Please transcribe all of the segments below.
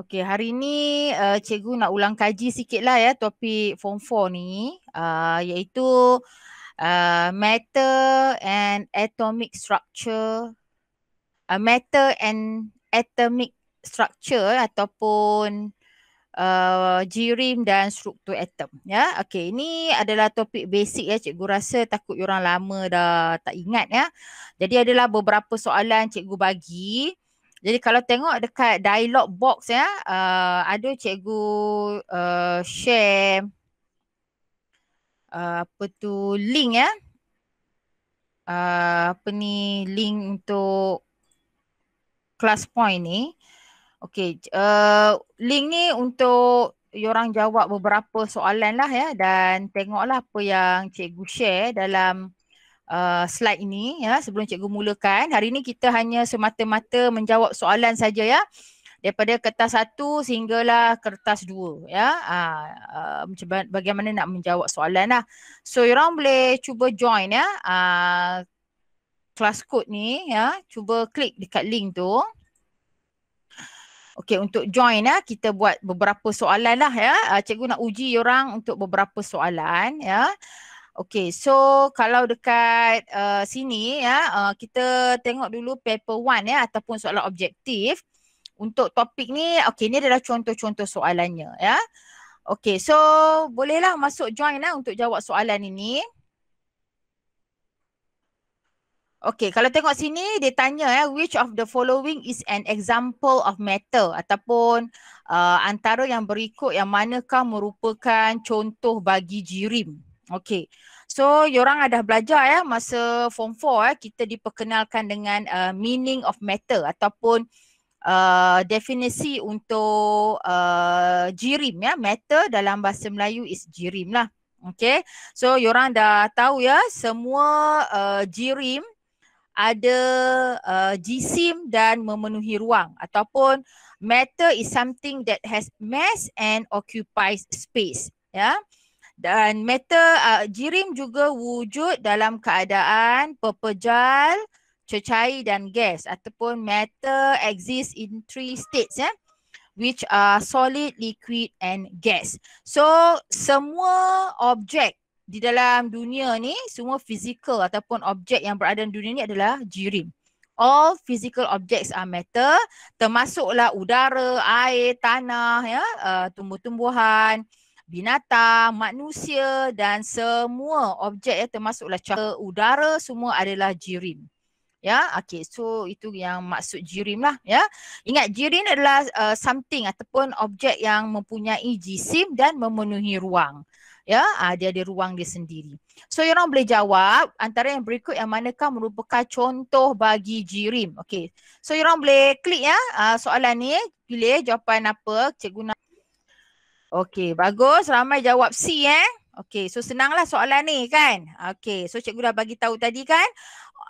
Okey, hari ni uh, cikgu nak ulang kaji sikit lah ya topik form 4 ni uh, iaitu uh, matter and atomic structure uh, matter and atomic structure ataupun uh, jirim dan struktur atom ya. Okey, ini adalah topik basic ya cikgu rasa takut orang lama dah tak ingat ya. Jadi adalah beberapa soalan cikgu bagi jadi kalau tengok dekat dialog box ya, uh, ada cikgu uh, share uh, apa tu link ya. Uh, apa ni link untuk class point ni. Okay, uh, link ni untuk orang jawab beberapa soalan lah ya dan tengoklah apa yang cikgu share dalam uh, slide ini ya sebelum cikgu mulakan. Hari ini kita hanya semata-mata menjawab soalan saja ya. Daripada kertas satu sehinggalah kertas dua ya. Uh, uh, bagaimana nak menjawab soalan lah. So orang boleh cuba join ya. Uh, class code ni ya. Cuba klik dekat link tu. okay untuk join ya kita buat beberapa soalan lah ya. Uh, cikgu nak uji orang untuk beberapa soalan ya. Uh, Okay, so kalau dekat uh, sini ya, uh, kita tengok dulu paper one ya ataupun soalan objektif. Untuk topik ni, okay ni adalah contoh-contoh soalannya ya. Okay, so bolehlah masuk join lah untuk jawab soalan ini. Okay, kalau tengok sini dia tanya ya, which of the following is an example of metal? ataupun uh, antara yang berikut yang manakah merupakan contoh bagi jirim. Okay, So, orang ada belajar ya masa form 4 ya, kita diperkenalkan dengan uh, meaning of matter ataupun uh, definisi untuk uh, jirim ya. Matter dalam bahasa Melayu is jirim lah. Okay. So, orang dah tahu ya semua uh, jirim ada uh, jisim dan memenuhi ruang ataupun matter is something that has mass and occupies space. Ya. Yeah dan metal uh, ah, jirim juga wujud dalam keadaan pepejal, cecair dan gas ataupun matter exists in three states ya. Eh? which are solid, liquid and gas. So semua objek di dalam dunia ni, semua physical ataupun objek yang berada di dunia ni adalah jirim. All physical objects are matter, termasuklah udara, air, tanah, ya, uh, tumbuh-tumbuhan, binatang, manusia dan semua objek ya termasuklah cahaya udara semua adalah jirim. Ya, okay. So itu yang maksud jirim lah. Ya, ingat jirim adalah uh, something ataupun objek yang mempunyai jisim dan memenuhi ruang. Ya, uh, dia ada ruang dia sendiri. So orang boleh jawab antara yang berikut yang manakah merupakan contoh bagi jirim. Okay. So orang boleh klik ya uh, soalan ni pilih jawapan apa cikgu nak. Okey, bagus. Ramai jawab C eh. Okey, so senanglah soalan ni kan. Okey, so cikgu dah bagi tahu tadi kan.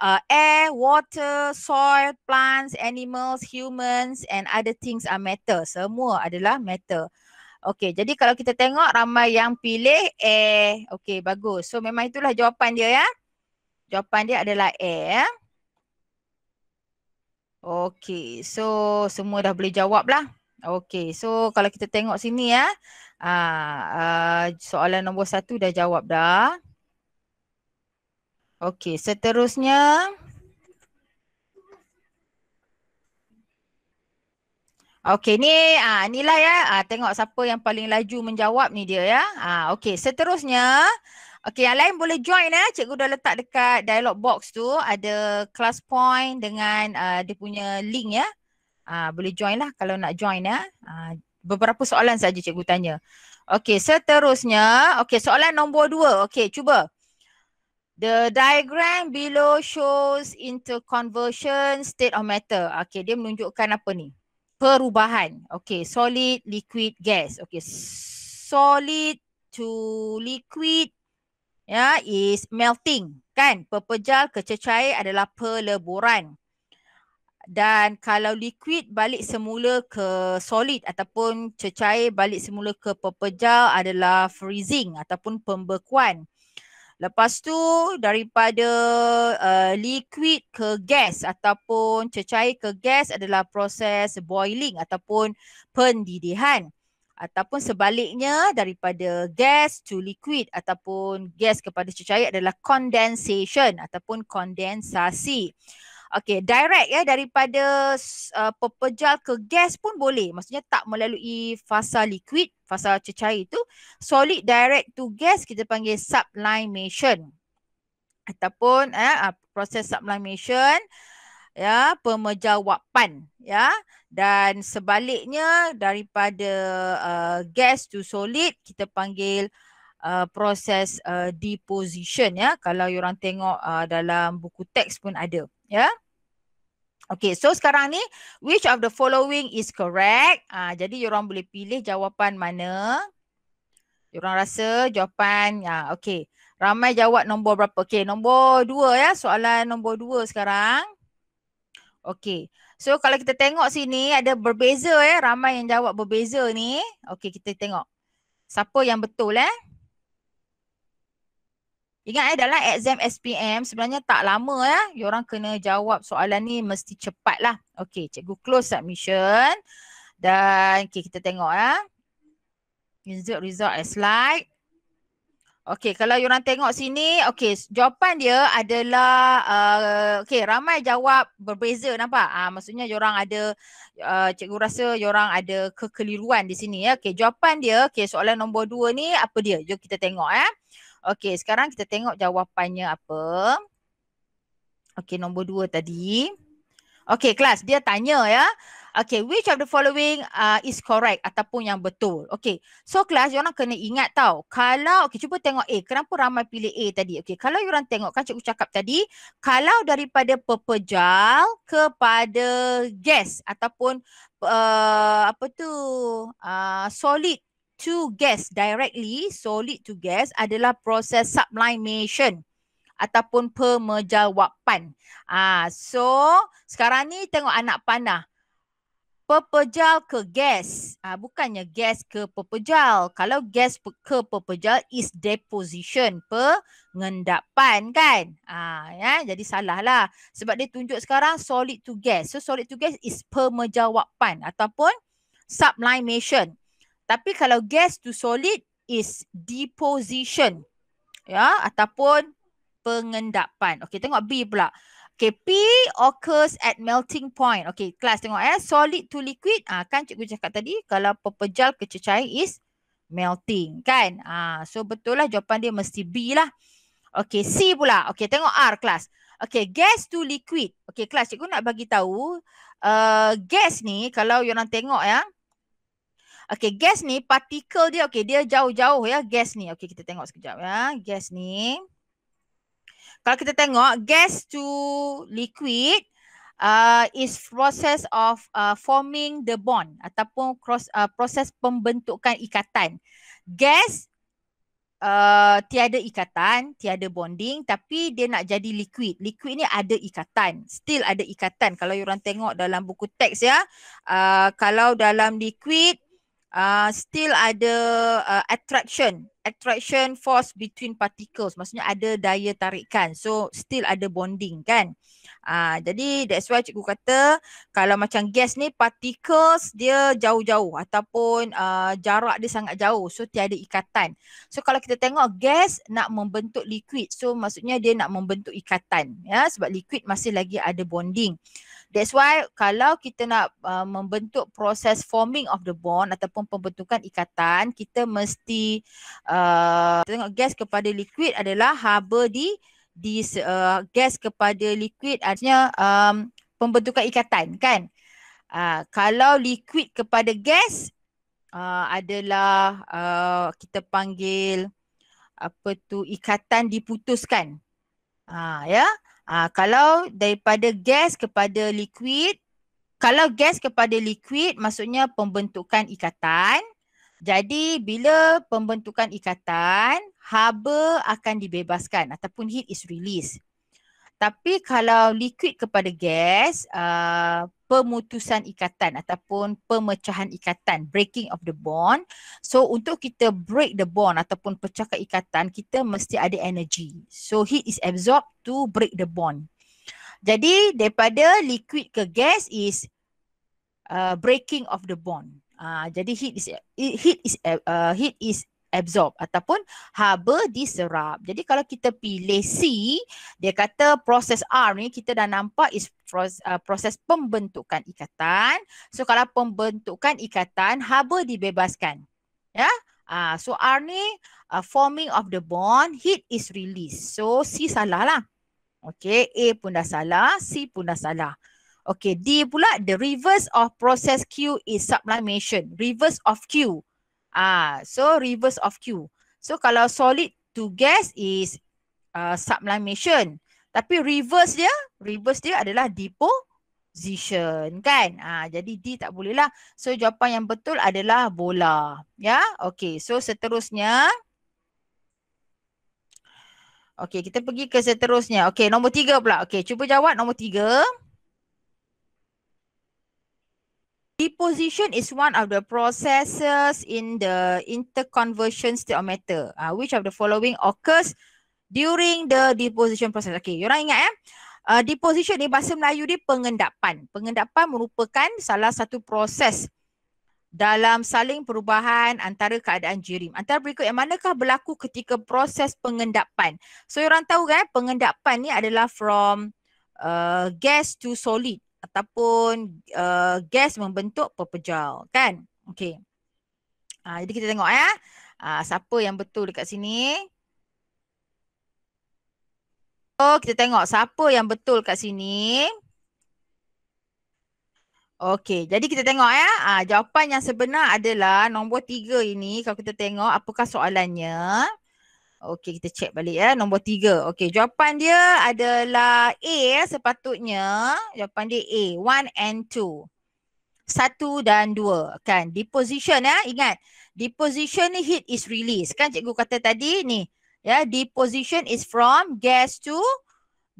Uh, air, water, soil, plants, animals, humans and other things are matter. Semua adalah matter. Okey, jadi kalau kita tengok ramai yang pilih air. Okey, bagus. So memang itulah jawapan dia ya. Jawapan dia adalah air ya. Okey, so semua dah boleh jawab lah. Okey, so kalau kita tengok sini ya, uh, uh, soalan nombor satu dah jawab dah. Okey, seterusnya. Okey, ni uh, ah, ni lah ya. Uh, tengok siapa yang paling laju menjawab ni dia ya. Uh, Okey, seterusnya. Okey, yang lain boleh join eh. Cikgu dah letak dekat dialog box tu. Ada class point dengan uh, dia punya link ya. Uh, uh, boleh join lah kalau nak join ya. Uh, beberapa soalan saja cikgu tanya. Okey, seterusnya, okey, soalan nombor dua. Okey, cuba. The diagram below shows interconversion state of matter. Okey, dia menunjukkan apa ni? Perubahan. Okey, solid, liquid, gas. Okey, solid to liquid ya yeah, is melting kan pepejal kececair adalah peleburan dan kalau liquid balik semula ke solid ataupun cecair balik semula ke pepejal adalah freezing ataupun pembekuan. Lepas tu daripada uh, liquid ke gas ataupun cecair ke gas adalah proses boiling ataupun pendidihan ataupun sebaliknya daripada gas to liquid ataupun gas kepada cecair adalah condensation ataupun kondensasi. Okay, direct ya daripada uh, pepejal ke gas pun boleh. Maksudnya tak melalui fasa liquid, fasa cecair itu. Solid direct to gas kita panggil sublimation. Ataupun eh, ah, proses sublimation ya pemejawapan ya dan sebaliknya daripada uh, gas to solid kita panggil uh, proses uh, deposition ya kalau you orang tengok uh, dalam buku teks pun ada ya. Okay, so sekarang ni, which of the following is correct? Ha, jadi, orang boleh pilih jawapan mana. Orang rasa jawapan, ya, okay. Ramai jawab nombor berapa? Okay, nombor dua ya. Soalan nombor dua sekarang. Okay. So, kalau kita tengok sini ada berbeza ya. Ramai yang jawab berbeza ni. Okay, kita tengok. Siapa yang betul eh? Ya? Ingat eh dalam exam SPM sebenarnya tak lama ya. Eh. You orang kena jawab soalan ni mesti cepat lah. Okay cikgu close submission. Dan okay kita tengok ya. Eh. Result result as eh, slide. Okay kalau you orang tengok sini. Okay jawapan dia adalah. Uh, okay ramai jawab berbeza nampak. Ah uh, Maksudnya you orang ada. Uh, cikgu rasa you orang ada kekeliruan di sini ya. Eh. Okay jawapan dia. Okay soalan nombor dua ni apa dia. Jom kita tengok ya. Eh. Okey, sekarang kita tengok jawapannya apa. Okey, nombor dua tadi. Okey, kelas. Dia tanya ya. Okay, which of the following uh, is correct ataupun yang betul? Okay, so kelas orang kena ingat tau. Kalau, okay cuba tengok A. Kenapa ramai pilih A tadi? Okay, kalau orang tengok kan cikgu cakap tadi, kalau daripada pepejal kepada gas ataupun uh, apa tu, uh, solid to gas directly, solid to gas adalah proses sublimation ataupun pemejawapan. Ah, so sekarang ni tengok anak panah. Pepejal ke gas. Ah, bukannya gas ke pepejal. Kalau gas ke pepejal is deposition, pengendapan kan? Ah, ya, jadi salah lah. Sebab dia tunjuk sekarang solid to gas. So solid to gas is pemejawapan ataupun sublimation. Tapi kalau gas to solid is deposition. Ya, ataupun pengendapan. Okay, tengok B pula. Okay, P occurs at melting point. Okay, kelas tengok eh. Solid to liquid. Ah, kan cikgu cakap tadi, kalau pepejal ke is melting. Kan? Ah, so, betul lah jawapan dia mesti B lah. Okay, C pula. Okay, tengok R kelas. Okay, gas to liquid. Okay, kelas cikgu nak bagi tahu. Uh, gas ni, kalau you orang tengok ya. Eh, Okay, gas ni partikel dia, okay, dia jauh-jauh ya gas ni. Okay, kita tengok sekejap ya. Gas ni. Kalau kita tengok, gas to liquid uh, is process of uh, forming the bond ataupun cross, uh, proses pembentukan ikatan. Gas Uh, tiada ikatan, tiada bonding tapi dia nak jadi liquid. Liquid ni ada ikatan, still ada ikatan kalau you orang tengok dalam buku teks ya. Uh, kalau dalam liquid uh, still ada uh, attraction attraction force between particles maksudnya ada daya tarikan so still ada bonding kan ah jadi that's why cikgu kata kalau macam gas ni particles dia jauh-jauh ataupun uh, jarak dia sangat jauh so tiada ikatan so kalau kita tengok gas nak membentuk liquid so maksudnya dia nak membentuk ikatan ya sebab liquid masih lagi ada bonding That's why kalau kita nak uh, membentuk proses forming of the bond ataupun pembentukan ikatan, kita mesti uh, kita tengok gas kepada liquid adalah haba di di uh, gas kepada liquid artinya um, pembentukan ikatan kan uh, kalau liquid kepada gas uh, adalah uh, kita panggil apa tu ikatan diputuskan uh, ya yeah? Uh, kalau daripada gas kepada liquid, kalau gas kepada liquid maksudnya pembentukan ikatan, jadi bila pembentukan ikatan, haba akan dibebaskan ataupun heat is released. Tapi kalau liquid kepada gas, uh, pemutusan ikatan ataupun pemecahan ikatan, breaking of the bond. So untuk kita break the bond ataupun pecahkan ikatan, kita mesti ada energy. So heat is absorbed to break the bond. Jadi daripada liquid ke gas is uh, breaking of the bond. Ah, jadi heat is heat is uh, heat is absorb ataupun haba diserap. Jadi kalau kita pilih C, dia kata proses R ni kita dah nampak is uh, proses pembentukan ikatan. So kalau pembentukan ikatan, haba dibebaskan. Ya? Ah uh, so R ni uh, forming of the bond, heat is released. So C salah lah. Okay, A pun dah salah, C pun dah salah. Okay, D pula the reverse of process Q is sublimation. Reverse of Q. Ah, so reverse of Q. So kalau solid to gas is uh, sublimation. Tapi reverse dia, reverse dia adalah deposition kan. Ah, jadi D tak boleh lah. So jawapan yang betul adalah bola. Ya, yeah? okay. So seterusnya. Okay, kita pergi ke seterusnya. Okay, nombor tiga pula. Okay, cuba jawab nombor tiga. Okay. deposition is one of the processes in the interconversion state of matter. Uh, which of the following occurs during the deposition process? Okay, you orang ingat ya? Eh? Uh, deposition ni bahasa Melayu ni pengendapan. Pengendapan merupakan salah satu proses dalam saling perubahan antara keadaan jirim. Antara berikut yang manakah berlaku ketika proses pengendapan. So, orang tahu kan pengendapan ni adalah from uh, gas to solid ataupun uh, gas membentuk pepejal kan okey uh, ah, jadi kita tengok ya uh, siapa yang betul dekat sini so kita tengok siapa yang betul kat sini Okey, jadi kita tengok ya. Ha, jawapan yang sebenar adalah nombor tiga ini. Kalau kita tengok apakah soalannya. Okey kita check balik ya. Nombor tiga. Okey jawapan dia adalah A eh, sepatutnya. Jawapan dia A. One and two. Satu dan dua kan. Deposition ya. Eh, ingat. Deposition ni heat is released, Kan cikgu kata tadi ni. Ya deposition is from gas to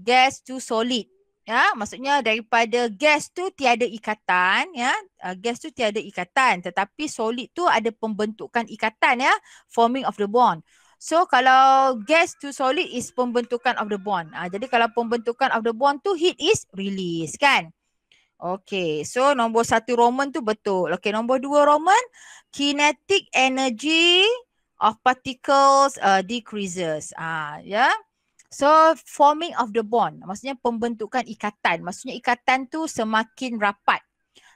gas to solid. Ya maksudnya daripada gas tu tiada ikatan ya. Uh, gas tu tiada ikatan tetapi solid tu ada pembentukan ikatan ya. Forming of the bond. So kalau gas to solid is pembentukan of the bond. Ah, jadi kalau pembentukan of the bond tu heat is release kan. Okay so nombor satu Roman tu betul. Okay nombor dua Roman kinetic energy of particles uh, decreases. Ha, yeah. Ya. So forming of the bond maksudnya pembentukan ikatan. Maksudnya ikatan tu semakin rapat.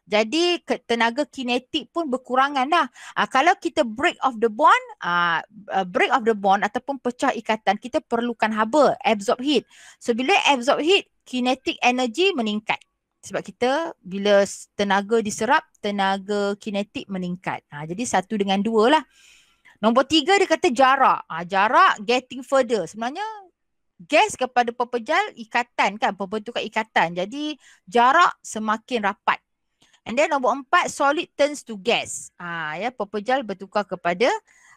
Jadi tenaga kinetik pun berkurangan dah. Uh, ah, kalau kita break of the bond, uh, break of the bond ataupun pecah ikatan, kita perlukan haba, absorb heat. So bila absorb heat, kinetik energy meningkat. Sebab kita bila tenaga diserap, tenaga kinetik meningkat. Ha, jadi satu dengan dua lah. Nombor tiga dia kata jarak. Ha, jarak getting further. Sebenarnya gas kepada pepejal ikatan kan. Pembentukan ikatan. Jadi jarak semakin rapat. And then nombor empat, solid turns to gas. Ah, ya, purple bertukar kepada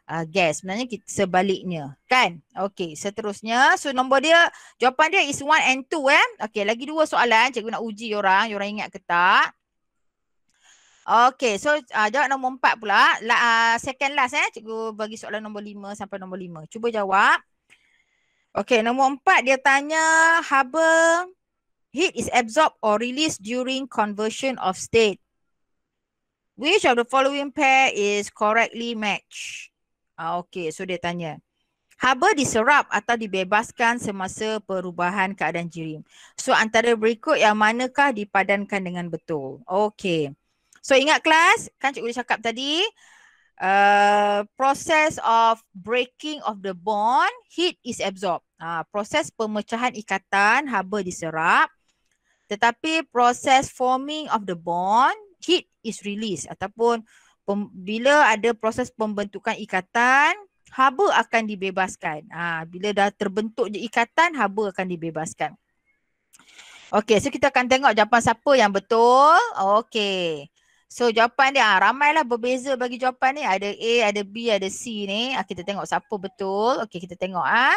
uh, gas. Sebenarnya kita sebaliknya, kan? Okay, seterusnya. So, nombor dia, jawapan dia is one and two, eh. Okay, lagi dua soalan. Cikgu nak uji orang. Orang ingat ke tak? Okay, so uh, jawab nombor empat pula. La, uh, second last, eh. Cikgu bagi soalan nombor lima sampai nombor lima. Cuba jawab. Okay, nombor empat dia tanya, Haber... Heat is absorbed or released during conversion of state. Which of the following pair is correctly matched? Ah, okay, so dia tanya. Haba diserap atau dibebaskan semasa perubahan keadaan jirim. So antara berikut yang manakah dipadankan dengan betul? Okay. So ingat kelas, kan cikgu dah cakap tadi. Uh, process of breaking of the bond, heat is absorbed. Uh, proses pemecahan ikatan haba diserap tetapi proses forming of the bond, heat is released ataupun pem, bila ada proses pembentukan ikatan, haba akan dibebaskan. Ha, bila dah terbentuk je ikatan, haba akan dibebaskan. Okay, so kita akan tengok jawapan siapa yang betul. Okay. So jawapan dia, ha, ramailah berbeza bagi jawapan ni. Ada A, ada B, ada C ni. Ha, kita tengok siapa betul. Okay, kita tengok. Ha.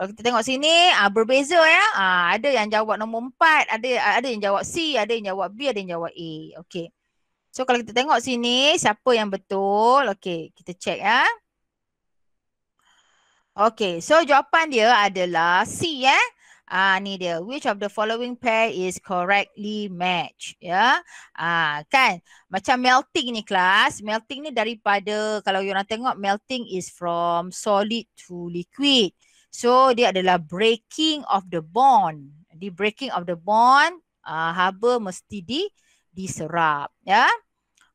Kalau kita tengok sini uh, berbeza ya. Uh, ada yang jawab nombor 4, ada uh, ada yang jawab C, ada yang jawab B, ada yang jawab A. Okey. So kalau kita tengok sini siapa yang betul? Okey, kita check ya. Okey, so jawapan dia adalah C ya. Ah ni dia. Which of the following pair is correctly matched? Ya. Yeah? Ah kan. Macam melting ni kelas. Melting ni daripada kalau you orang tengok melting is from solid to liquid. So dia adalah breaking of the bond. Di breaking of the bond, uh, haba mesti di diserap, ya. Yeah?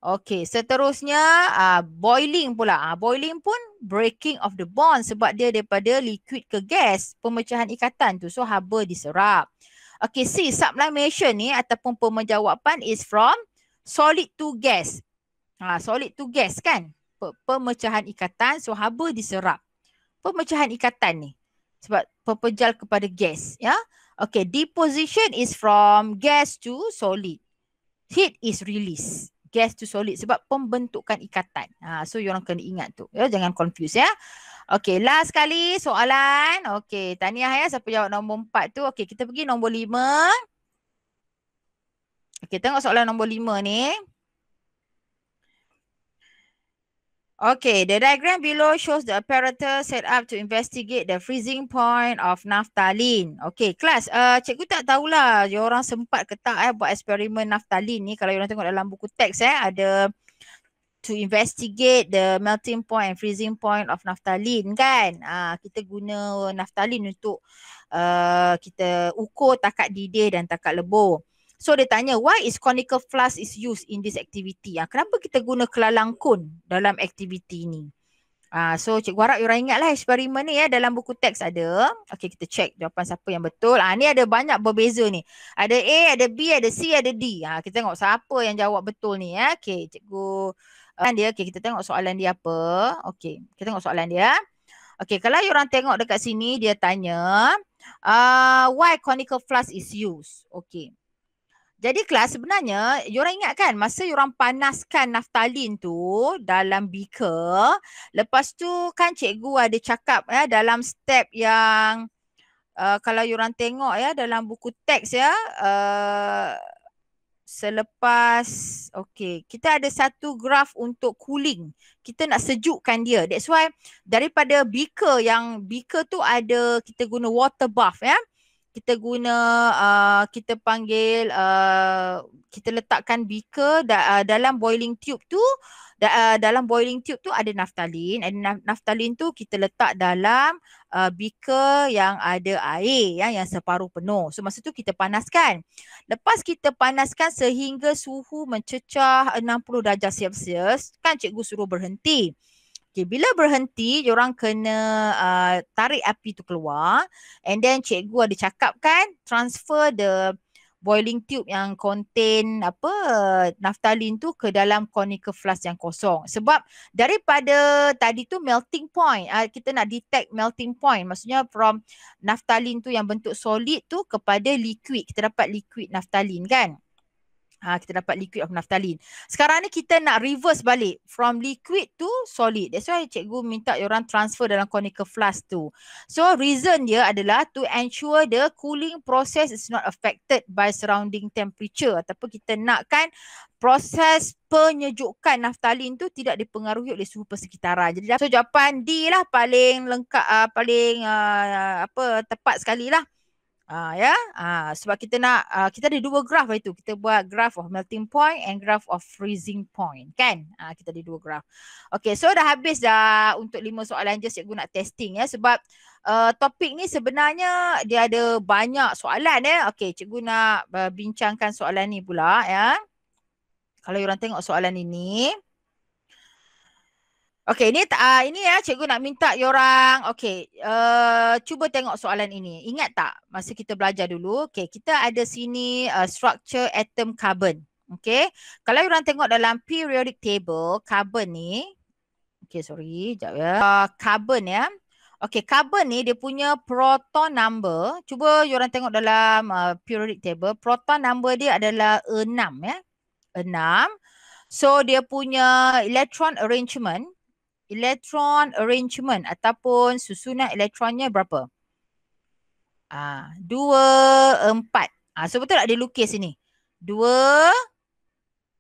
Okey, seterusnya uh, boiling pula. Uh, boiling pun breaking of the bond sebab dia daripada liquid ke gas, pemecahan ikatan tu. So haba diserap. Okey, C sublimation ni ataupun pemenjawapan is from solid to gas. Ha, solid to gas kan? pemecahan ikatan, so haba diserap. Pemecahan ikatan ni sebab perpejal kepada gas ya okay deposition is from gas to solid heat is release gas to solid sebab pembentukan ikatan ha so you orang kena ingat tu ya jangan confuse ya okay last sekali soalan okay tahniah ya siapa jawab nombor 4 tu okay kita pergi nombor 5 Okay, tengok soalan nombor lima ni. Okay, the diagram below shows the apparatus set up to investigate the freezing point of naphthalene. Okay, class, uh, cikgu tak tahulah dia orang sempat ke tak eh, buat eksperimen naftalin ni. Kalau orang tengok dalam buku teks eh, ada to investigate the melting point and freezing point of naftalin kan. Uh, kita guna naftalin untuk uh, kita ukur takat didih dan takat lebur. So dia tanya why is conical flask is used in this activity? Ah, kenapa kita guna kelalang kun dalam aktiviti ni? Ah, so cikgu harap you orang ingatlah eksperimen ni ya dalam buku teks ada. Okay kita check jawapan siapa yang betul. Ah ni ada banyak berbeza ni. Ada A, ada B, ada C, ada D. Ah kita tengok siapa yang jawab betul ni ya. Eh. Okay cikgu kan uh, dia Okay kita tengok soalan dia apa. Okay kita tengok soalan dia. Okay kalau you orang tengok dekat sini dia tanya uh, why conical flask is used. Okay. Jadi kelas sebenarnya, you orang ingat kan masa you orang panaskan naftalin tu dalam beaker, lepas tu kan cikgu ada cakap ya eh, dalam step yang uh, kalau you orang tengok ya dalam buku teks ya, uh, selepas okey, kita ada satu graf untuk cooling. Kita nak sejukkan dia. That's why daripada beaker yang beaker tu ada kita guna water bath ya. Yeah kita guna uh, kita panggil uh, kita letakkan beaker da- uh, dalam boiling tube tu da- uh, dalam boiling tube tu ada naftalin ada naf- naftalin tu kita letak dalam uh, beaker yang ada air ya yang separuh penuh so masa tu kita panaskan lepas kita panaskan sehingga suhu mencecah 60 darjah celsius kan cikgu suruh berhenti Okay, bila berhenti, orang kena uh, tarik api tu keluar and then cikgu ada cakap kan transfer the boiling tube yang contain apa naftalin tu ke dalam conical flask yang kosong. Sebab daripada tadi tu melting point, uh, kita nak detect melting point. Maksudnya from naftalin tu yang bentuk solid tu kepada liquid. Kita dapat liquid naftalin kan ha, kita dapat liquid of naftalin. Sekarang ni kita nak reverse balik from liquid to solid. That's why cikgu minta orang transfer dalam conical flask tu. So reason dia adalah to ensure the cooling process is not affected by surrounding temperature ataupun kita nakkan proses penyejukan naftalin tu tidak dipengaruhi oleh suhu persekitaran. Jadi so jawapan D lah paling lengkap uh, paling uh, apa tepat sekali lah. Ah uh, ya, yeah? uh, sebab kita nak uh, kita ada dua graf itu. Kita buat graf of melting point and graf of freezing point, kan? Ah uh, kita ada dua graf. Okay, so dah habis dah untuk lima soalan je cikgu nak testing ya sebab uh, topik ni sebenarnya dia ada banyak soalan ya. Okay, cikgu nak uh, bincangkan soalan ni pula ya. Kalau orang tengok soalan ini, Okay, ini, uh, ini ya cikgu nak minta orang. Okay, uh, eh, cuba tengok soalan ini. Ingat tak masa kita belajar dulu? Okay, kita ada sini uh, structure atom carbon. Okay, kalau orang tengok dalam periodic table, carbon ni. Okay, sorry. Sekejap ya. Uh, carbon ya. Okay, carbon ni dia punya proton number. Cuba orang tengok dalam uh, periodic table. Proton number dia adalah 6 ya. 6. So, dia punya electron arrangement. Electron arrangement ataupun susunan elektronnya berapa? Ah, dua, empat. Ah, ha, so betul tak dia lukis sini? Dua,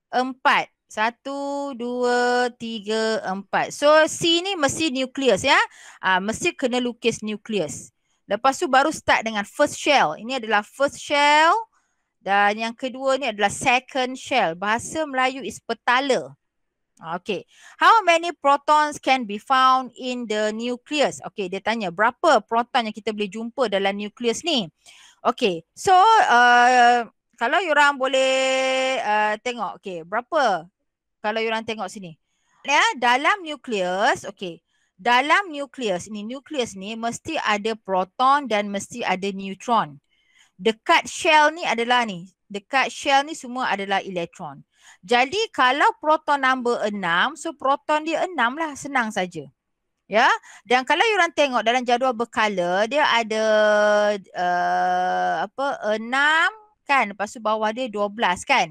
empat. Satu, dua, tiga, empat. So C ni mesti nucleus ya. Ah, ha, mesti kena lukis nucleus. Lepas tu baru start dengan first shell. Ini adalah first shell. Dan yang kedua ni adalah second shell. Bahasa Melayu is petala. Okay. How many protons can be found in the nucleus? Okay, dia tanya berapa proton yang kita boleh jumpa dalam nucleus ni? Okay. So, uh, kalau you orang boleh uh, tengok, okay, berapa? Kalau you orang tengok sini. Ya, dalam nucleus, okay. Dalam nucleus ni, nucleus ni mesti ada proton dan mesti ada neutron. Dekat shell ni adalah ni. Dekat shell ni semua adalah elektron. Jadi kalau proton number 6, so proton dia 6 lah senang saja. Ya. Dan kalau you orang tengok dalam jadual berkala, dia ada uh, apa 6 kan lepas tu bawah dia 12 kan.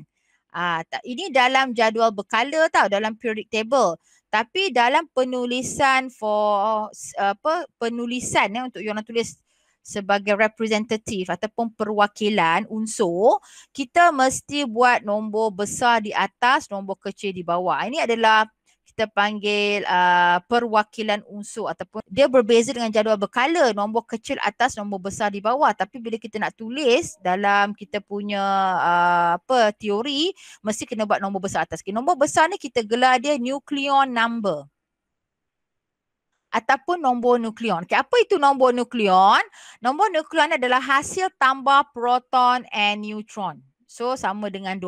Ah uh, ini dalam jadual berkala tau dalam periodic table. Tapi dalam penulisan for uh, apa penulisan ya untuk you orang tulis sebagai representatif ataupun perwakilan unsur, kita mesti buat nombor besar di atas, nombor kecil di bawah. Ini adalah kita panggil uh, perwakilan unsur ataupun dia berbeza dengan jadual berkala nombor kecil atas nombor besar di bawah tapi bila kita nak tulis dalam kita punya uh, apa teori mesti kena buat nombor besar atas. Okay, nombor besar ni kita gelar dia nucleon number ataupun nombor nukleon. Okay, apa itu nombor nukleon? Nombor nukleon adalah hasil tambah proton and neutron. So sama dengan 12.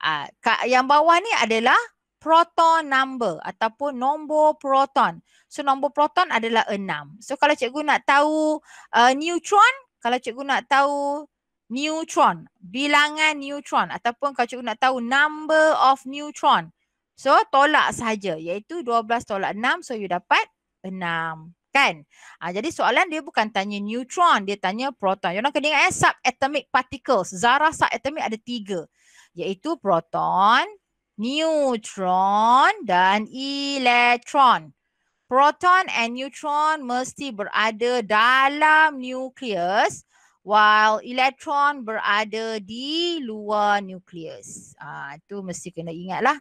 Uh, ah, yang bawah ni adalah proton number ataupun nombor proton. So nombor proton adalah 6. So kalau cikgu nak tahu uh, neutron, kalau cikgu nak tahu neutron, bilangan neutron ataupun kalau cikgu nak tahu number of neutron. So tolak saja, iaitu 12 tolak 6 so you dapat 6 enam. Kan? Ha, jadi soalan dia bukan tanya neutron, dia tanya proton. Jangan kena ingat eh, subatomic particles. Zarah subatomic ada tiga. Iaitu proton, neutron dan elektron. Proton and neutron mesti berada dalam nucleus while elektron berada di luar nucleus. ha, ah, itu mesti kena ingatlah.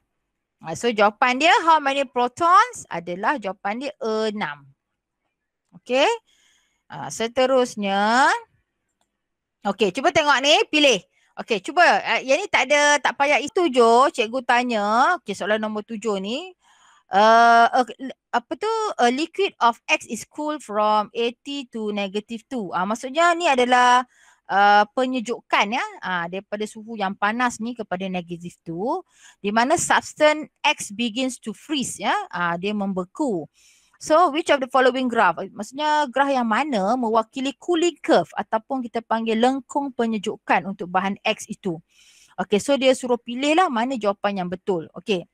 Ah, so jawapan dia how many protons adalah jawapan dia enam. Okay. Uh, ah, seterusnya. Okay cuba tengok ni pilih. Okay cuba uh, yang ni tak ada tak payah itu je cikgu tanya. Okay soalan nombor tujuh ni. Uh, eh, a, apa tu a liquid of X is cool from 80 to negative 2. Uh, ah, maksudnya ni adalah Uh, penyejukan ya uh, daripada suhu yang panas ni kepada negatif tu di mana substance X begins to freeze ya uh, dia membeku. So which of the following graph? Maksudnya graf yang mana mewakili cooling curve ataupun kita panggil lengkung penyejukan untuk bahan X itu. Okay so dia suruh pilih lah mana jawapan yang betul. Okay.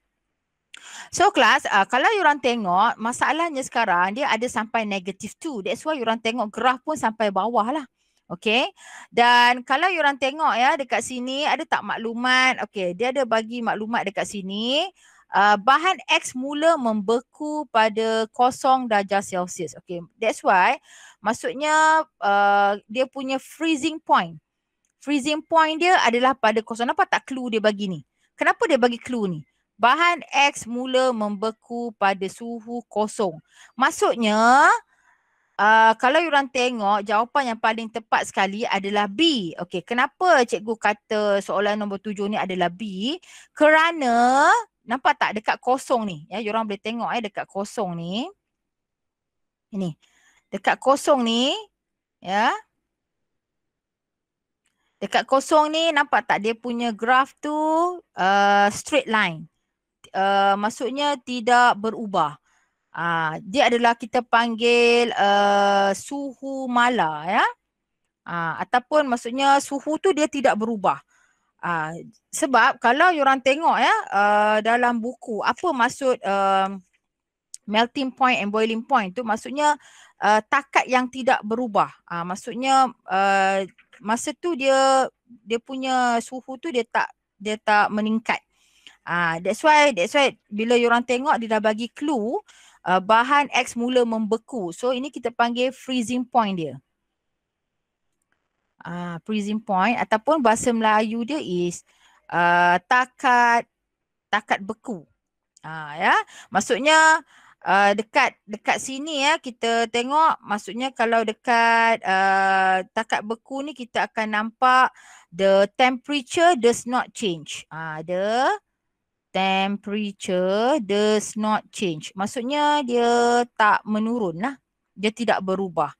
So kelas uh, kalau you orang tengok masalahnya sekarang dia ada sampai negative 2 that's why you orang tengok graf pun sampai bawah lah. Okay. Dan kalau you orang tengok ya dekat sini ada tak maklumat? Okay. Dia ada bagi maklumat dekat sini. Uh, bahan X mula membeku pada kosong darjah Celsius. Okay. That's why maksudnya uh, dia punya freezing point. Freezing point dia adalah pada kosong. Apa tak clue dia bagi ni? Kenapa dia bagi clue ni? Bahan X mula membeku pada suhu kosong. Maksudnya Uh, kalau you orang tengok jawapan yang paling tepat sekali adalah B. Okey, kenapa cikgu kata soalan nombor tujuh ni adalah B? Kerana nampak tak dekat kosong ni? Ya, you orang boleh tengok eh dekat kosong ni. Ini. Dekat kosong ni, ya. Dekat kosong ni nampak tak dia punya graf tu uh, straight line. Uh, maksudnya tidak berubah. Ah, dia adalah kita panggil uh, suhu mala ya. Ah, ataupun maksudnya suhu tu dia tidak berubah. Ah, sebab kalau you orang tengok ya uh, dalam buku apa maksud uh, melting point and boiling point tu maksudnya uh, takat yang tidak berubah. Ah, maksudnya uh, masa tu dia dia punya suhu tu dia tak dia tak meningkat. Ah, that's why that's why bila you orang tengok dia dah bagi clue uh, bahan X mula membeku. So ini kita panggil freezing point dia. Uh, freezing point ataupun bahasa Melayu dia is uh, takat takat beku. Uh, ya. Maksudnya uh, dekat dekat sini ya kita tengok maksudnya kalau dekat uh, takat beku ni kita akan nampak the temperature does not change. Uh, ah, the temperature does not change. Maksudnya dia tak menurun lah. Dia tidak berubah.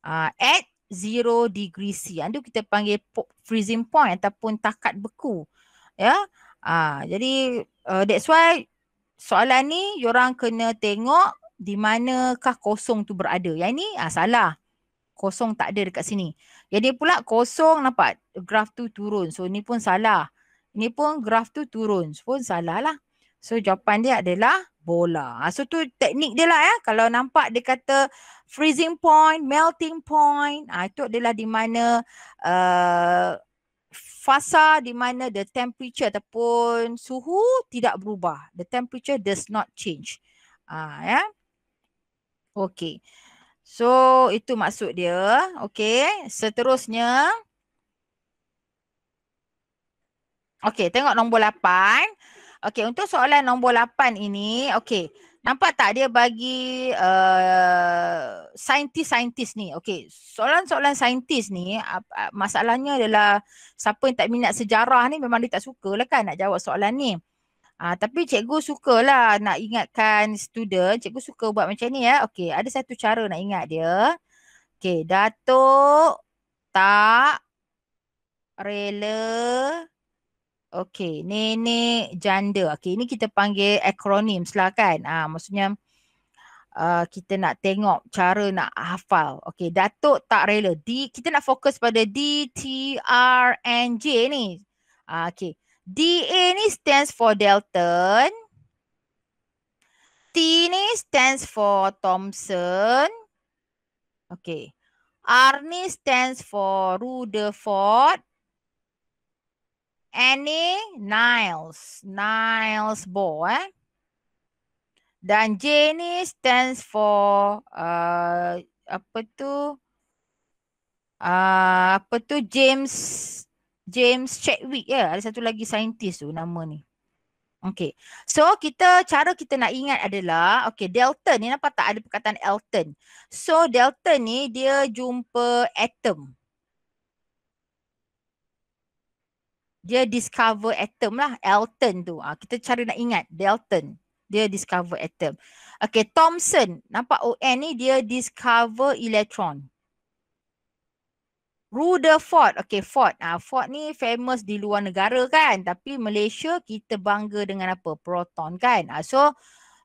Uh, at zero degree C. Yang ah, kita panggil freezing point ataupun takat beku. Ya. Yeah? Uh, jadi uh, that's why soalan ni orang kena tengok di manakah kosong tu berada. Yang ni uh, salah. Kosong tak ada dekat sini. Jadi pula kosong nampak graf tu turun. So ni pun salah ni pun graf tu turun pun salah lah. So jawapan dia adalah bola. Ah, so tu teknik dia lah ya. Kalau nampak dia kata freezing point, melting point. Ha, itu adalah di mana uh, fasa di mana the temperature ataupun suhu tidak berubah. The temperature does not change. Ha, ya. Okay. So itu maksud dia. Okay. Seterusnya. Okey, tengok nombor 8. Okey, untuk soalan nombor 8 ini, okey. Nampak tak dia bagi uh, saintis-saintis ni. Okey, soalan-soalan saintis ni masalahnya adalah siapa yang tak minat sejarah ni memang dia tak sukalah kan nak jawab soalan ni. Uh, tapi cikgu sukalah nak ingatkan student. Cikgu suka buat macam ni ya. Okey, ada satu cara nak ingat dia. Okey, datuk tak rela Okay, nenek janda. Okay, ini kita panggil akronim lah kan. Ah, ha, maksudnya uh, kita nak tengok cara nak hafal. Okay, datuk tak rela. D, kita nak fokus pada D, T, R, N, J ni. Ha, okey. D, A ni stands for Dalton. T ni stands for Thompson. Okay, R ni stands for Rutherford. Annie Niles. Niles Bo eh. Dan J ni stands for uh, apa tu? Uh, apa tu James James Chadwick ya. Ada satu lagi saintis tu nama ni. Okay. So kita cara kita nak ingat adalah okay delta ni nampak tak ada perkataan Elton. So delta ni dia jumpa atom. dia discover atom lah Elton tu. Ha, kita cari nak ingat Dalton. Dia discover atom. Okay, Thomson. Nampak ON ni dia discover elektron. Rutherford. Okay, Ford. Ha, Ford ni famous di luar negara kan. Tapi Malaysia kita bangga dengan apa? Proton kan. Ha, so,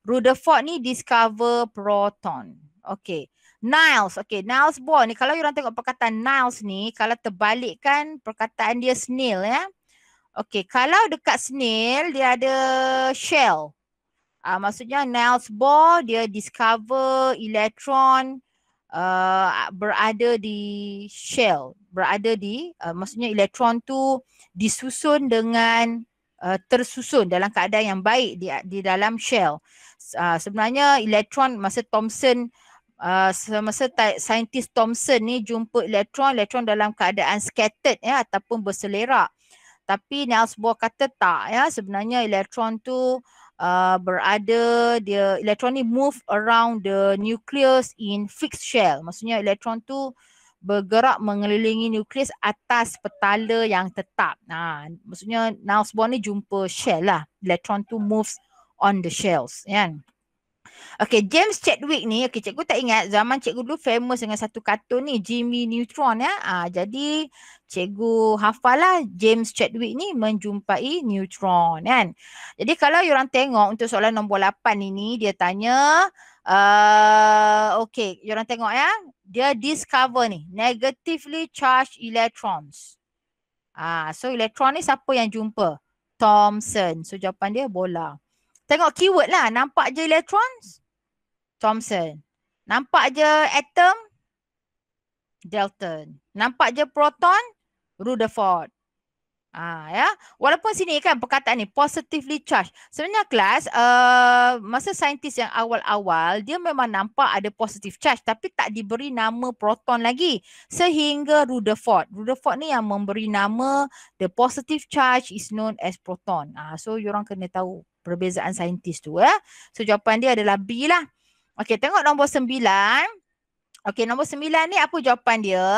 Rutherford ni discover proton. Okay. Niles. Okay, Niles Bohr ni kalau orang tengok perkataan Niles ni, kalau terbalikkan perkataan dia snail ya. Yeah? Okay, kalau dekat snail dia ada shell. Uh, maksudnya Niels Bohr dia discover elektron uh, ah, berada di shell. Berada di, uh, maksudnya elektron tu disusun dengan uh, tersusun dalam keadaan yang baik di, di dalam shell. Uh, sebenarnya elektron masa Thomson Uh, masa saintis Thomson ni jumpa elektron, elektron dalam keadaan scattered ya, ataupun berselerak. Tapi Niels Bohr kata tak ya sebenarnya elektron tu uh, berada dia elektron ni move around the nucleus in fixed shell. Maksudnya elektron tu bergerak mengelilingi nukleus atas petala yang tetap. Nah, maksudnya Niels Bohr ni jumpa shell lah. Elektron tu moves on the shells, kan? Yeah? Okay, James Chadwick ni, okay, cikgu tak ingat zaman cikgu dulu famous dengan satu kartun ni, Jimmy Neutron ya. Ah, jadi, cikgu hafal lah James Chadwick ni menjumpai Neutron kan. Jadi, kalau orang tengok untuk soalan nombor 8 ini, dia tanya, uh, okay, orang tengok ya. Dia discover ni, negatively charged electrons. Ah, so, elektron ni siapa yang jumpa? Thomson. So, jawapan dia bola. Tengok keyword lah. Nampak je elektron? Thomson. Nampak je atom? Dalton. Nampak je proton? Rutherford. Ha, ya. Walaupun sini kan perkataan ni positively charged. Sebenarnya kelas uh, masa saintis yang awal-awal dia memang nampak ada positive charge tapi tak diberi nama proton lagi. Sehingga Rutherford. Rutherford ni yang memberi nama the positive charge is known as proton. Ah, ha, so you orang kena tahu perbezaan saintis tu ya. So jawapan dia adalah B lah. Okey, tengok nombor sembilan. Okay, nombor sembilan ni apa jawapan dia?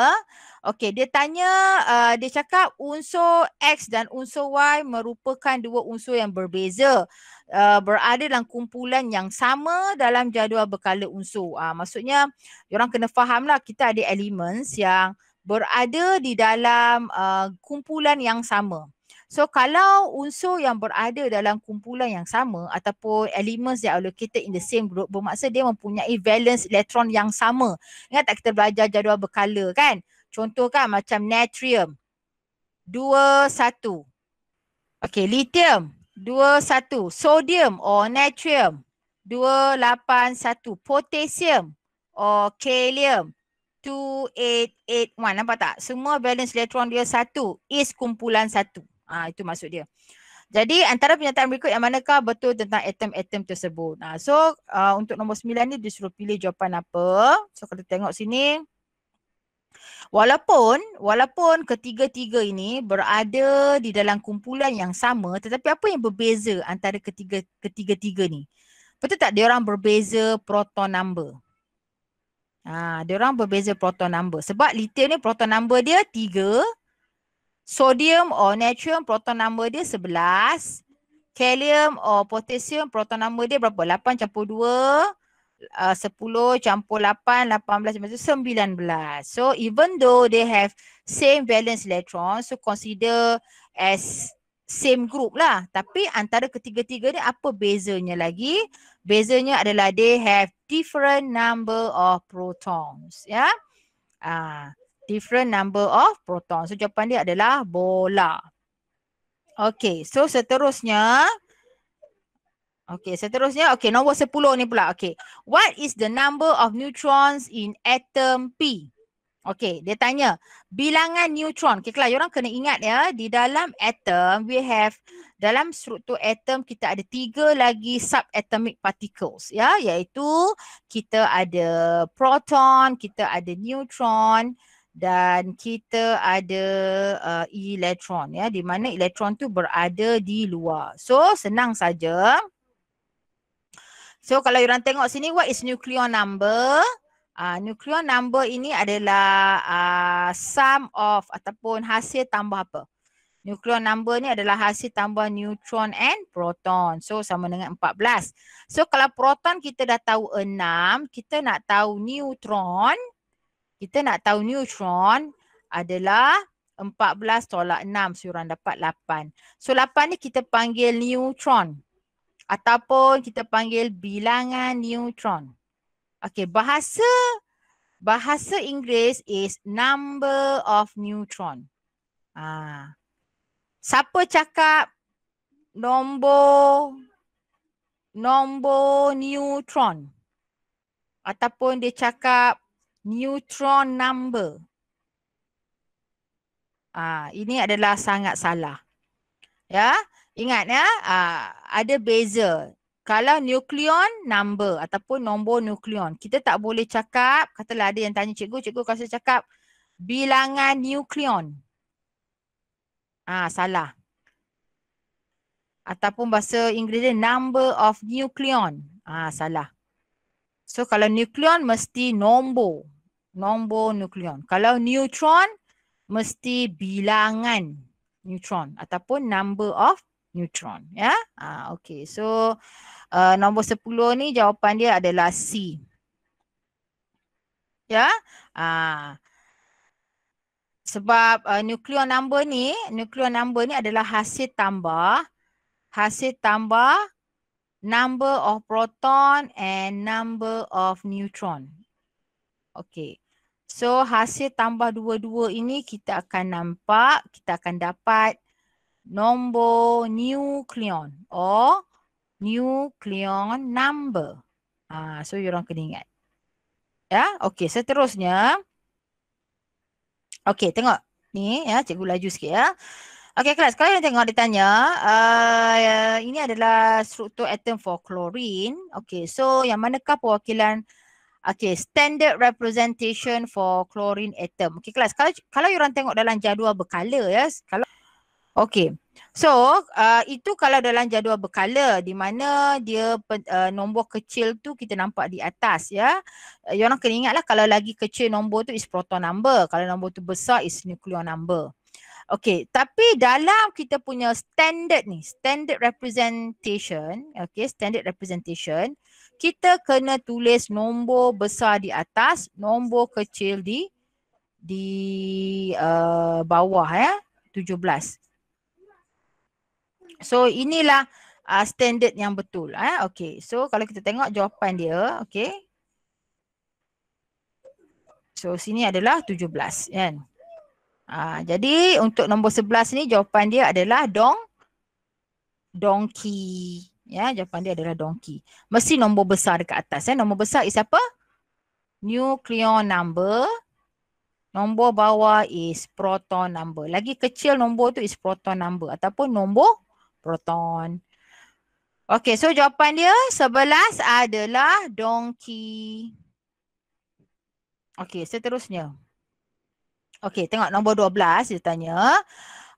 Okey, dia tanya, uh, dia cakap unsur X dan unsur Y merupakan dua unsur yang berbeza. Uh, berada dalam kumpulan yang sama dalam jadual berkala unsur. Uh, maksudnya, orang kena fahamlah kita ada elements yang berada di dalam uh, kumpulan yang sama. So kalau unsur yang berada dalam kumpulan yang sama ataupun elements yang allocated in the same group bermaksud dia mempunyai valence elektron yang sama. Ingat tak kita belajar jadual berkala kan? Contoh kan macam natrium. Dua satu. Okay, lithium. Dua satu. Sodium or natrium. Dua lapan satu. Potassium or kalium. Two eight eight one. Nampak tak? Semua valence elektron dia satu. Is kumpulan satu. Ah ha, itu maksud dia. Jadi antara penyataan berikut yang manakah betul tentang atom-atom tersebut. Ha, so uh, untuk nombor sembilan ni disuruh pilih jawapan apa. So kalau tengok sini. Walaupun walaupun ketiga-tiga ini berada di dalam kumpulan yang sama tetapi apa yang berbeza antara ketiga ketiga-tiga ni? Betul tak dia orang berbeza proton number? Ha, dia orang berbeza proton number. Sebab lithium ni proton number dia tiga. Sodium or natrium proton number dia sebelas. Kalium or potassium proton number dia berapa? Lapan campur dua uh, 10 campur 8, 18 macam tu 19. So even though they have same valence electron, so consider as same group lah. Tapi antara ketiga-tiga ni apa bezanya lagi? Bezanya adalah they have different number of protons. Ya. Yeah? Uh, different number of protons. So jawapan dia adalah bola. Okay, so seterusnya Okay, seterusnya. Okay, nombor 10 ni pula. Okay. What is the number of neutrons in atom P? Okay, dia tanya. Bilangan neutron. Okay, kelah. Orang kena ingat ya. Di dalam atom, we have dalam struktur atom kita ada tiga lagi subatomic particles ya iaitu kita ada proton, kita ada neutron dan kita ada uh, elektron ya di mana elektron tu berada di luar. So senang saja So kalau orang tengok sini what is nucleon number? Uh, ah, nucleon number ini adalah uh, sum of ataupun hasil tambah apa? Nucleon number ni adalah hasil tambah neutron and proton. So sama dengan 14. So kalau proton kita dah tahu 6, kita nak tahu neutron. Kita nak tahu neutron adalah 14 tolak 6. So orang dapat 8. So 8 ni kita panggil Neutron ataupun kita panggil bilangan neutron. Okey, bahasa bahasa Inggeris is number of neutron. Ah. Siapa cakap nombor nombor neutron ataupun dia cakap neutron number. Ah, ini adalah sangat salah. Ya? Yeah? Ingat ya, aa, ah, ada beza. Kalau nukleon, number ataupun nombor nukleon. Kita tak boleh cakap, katalah ada yang tanya cikgu, cikgu kalau cakap bilangan nukleon. Ah salah. Ataupun bahasa Inggeris number of nukleon. Ah salah. So kalau nukleon mesti nombor. Nombor nukleon. Kalau neutron mesti bilangan neutron ataupun number of neutron. Ya, yeah? Ah, okay. So uh, nombor sepuluh ni jawapan dia adalah C. Ya, yeah? uh, sebab uh, nuclear number ni, nukleon nombor ni adalah hasil tambah, hasil tambah number of proton and number of neutron. Okay. So hasil tambah dua-dua ini kita akan nampak, kita akan dapat Nombor nukleon or nukleon number. Ha, so, you orang kena ingat. Ya, okey. Seterusnya. Okey, tengok. Ni ya, cikgu laju sikit ya. Okey, kelas. Kalau yang tengok ditanya, tanya, uh, ini adalah struktur atom for chlorine. Okey, so yang manakah perwakilan Okay, standard representation for chlorine atom. Okay, kelas. Kalau kalau you orang tengok dalam jadual berkala ya. Yes, kalau Okey, So uh, itu kalau dalam jadual berkala di mana dia uh, nombor kecil tu kita nampak di atas ya. Uh, you orang kena ingatlah kalau lagi kecil nombor tu is proton number. Kalau nombor tu besar is nucleon number. Okey, tapi dalam kita punya standard ni, standard representation, okey, standard representation, kita kena tulis nombor besar di atas, nombor kecil di di uh, bawah ya, 17. So inilah uh, standard yang betul. Eh? Okay. So kalau kita tengok jawapan dia. Okay. So sini adalah 17 kan. Uh, jadi untuk nombor 11 ni jawapan dia adalah dong. Donkey. Ya jawapan dia adalah donkey. Mesti nombor besar dekat atas. Eh? Nombor besar is apa? Nucleon number. Nombor bawah is proton number. Lagi kecil nombor tu is proton number. Ataupun nombor proton. Okay, so jawapan dia sebelas adalah donkey. Okay, seterusnya. Okay, tengok nombor dua belas dia tanya.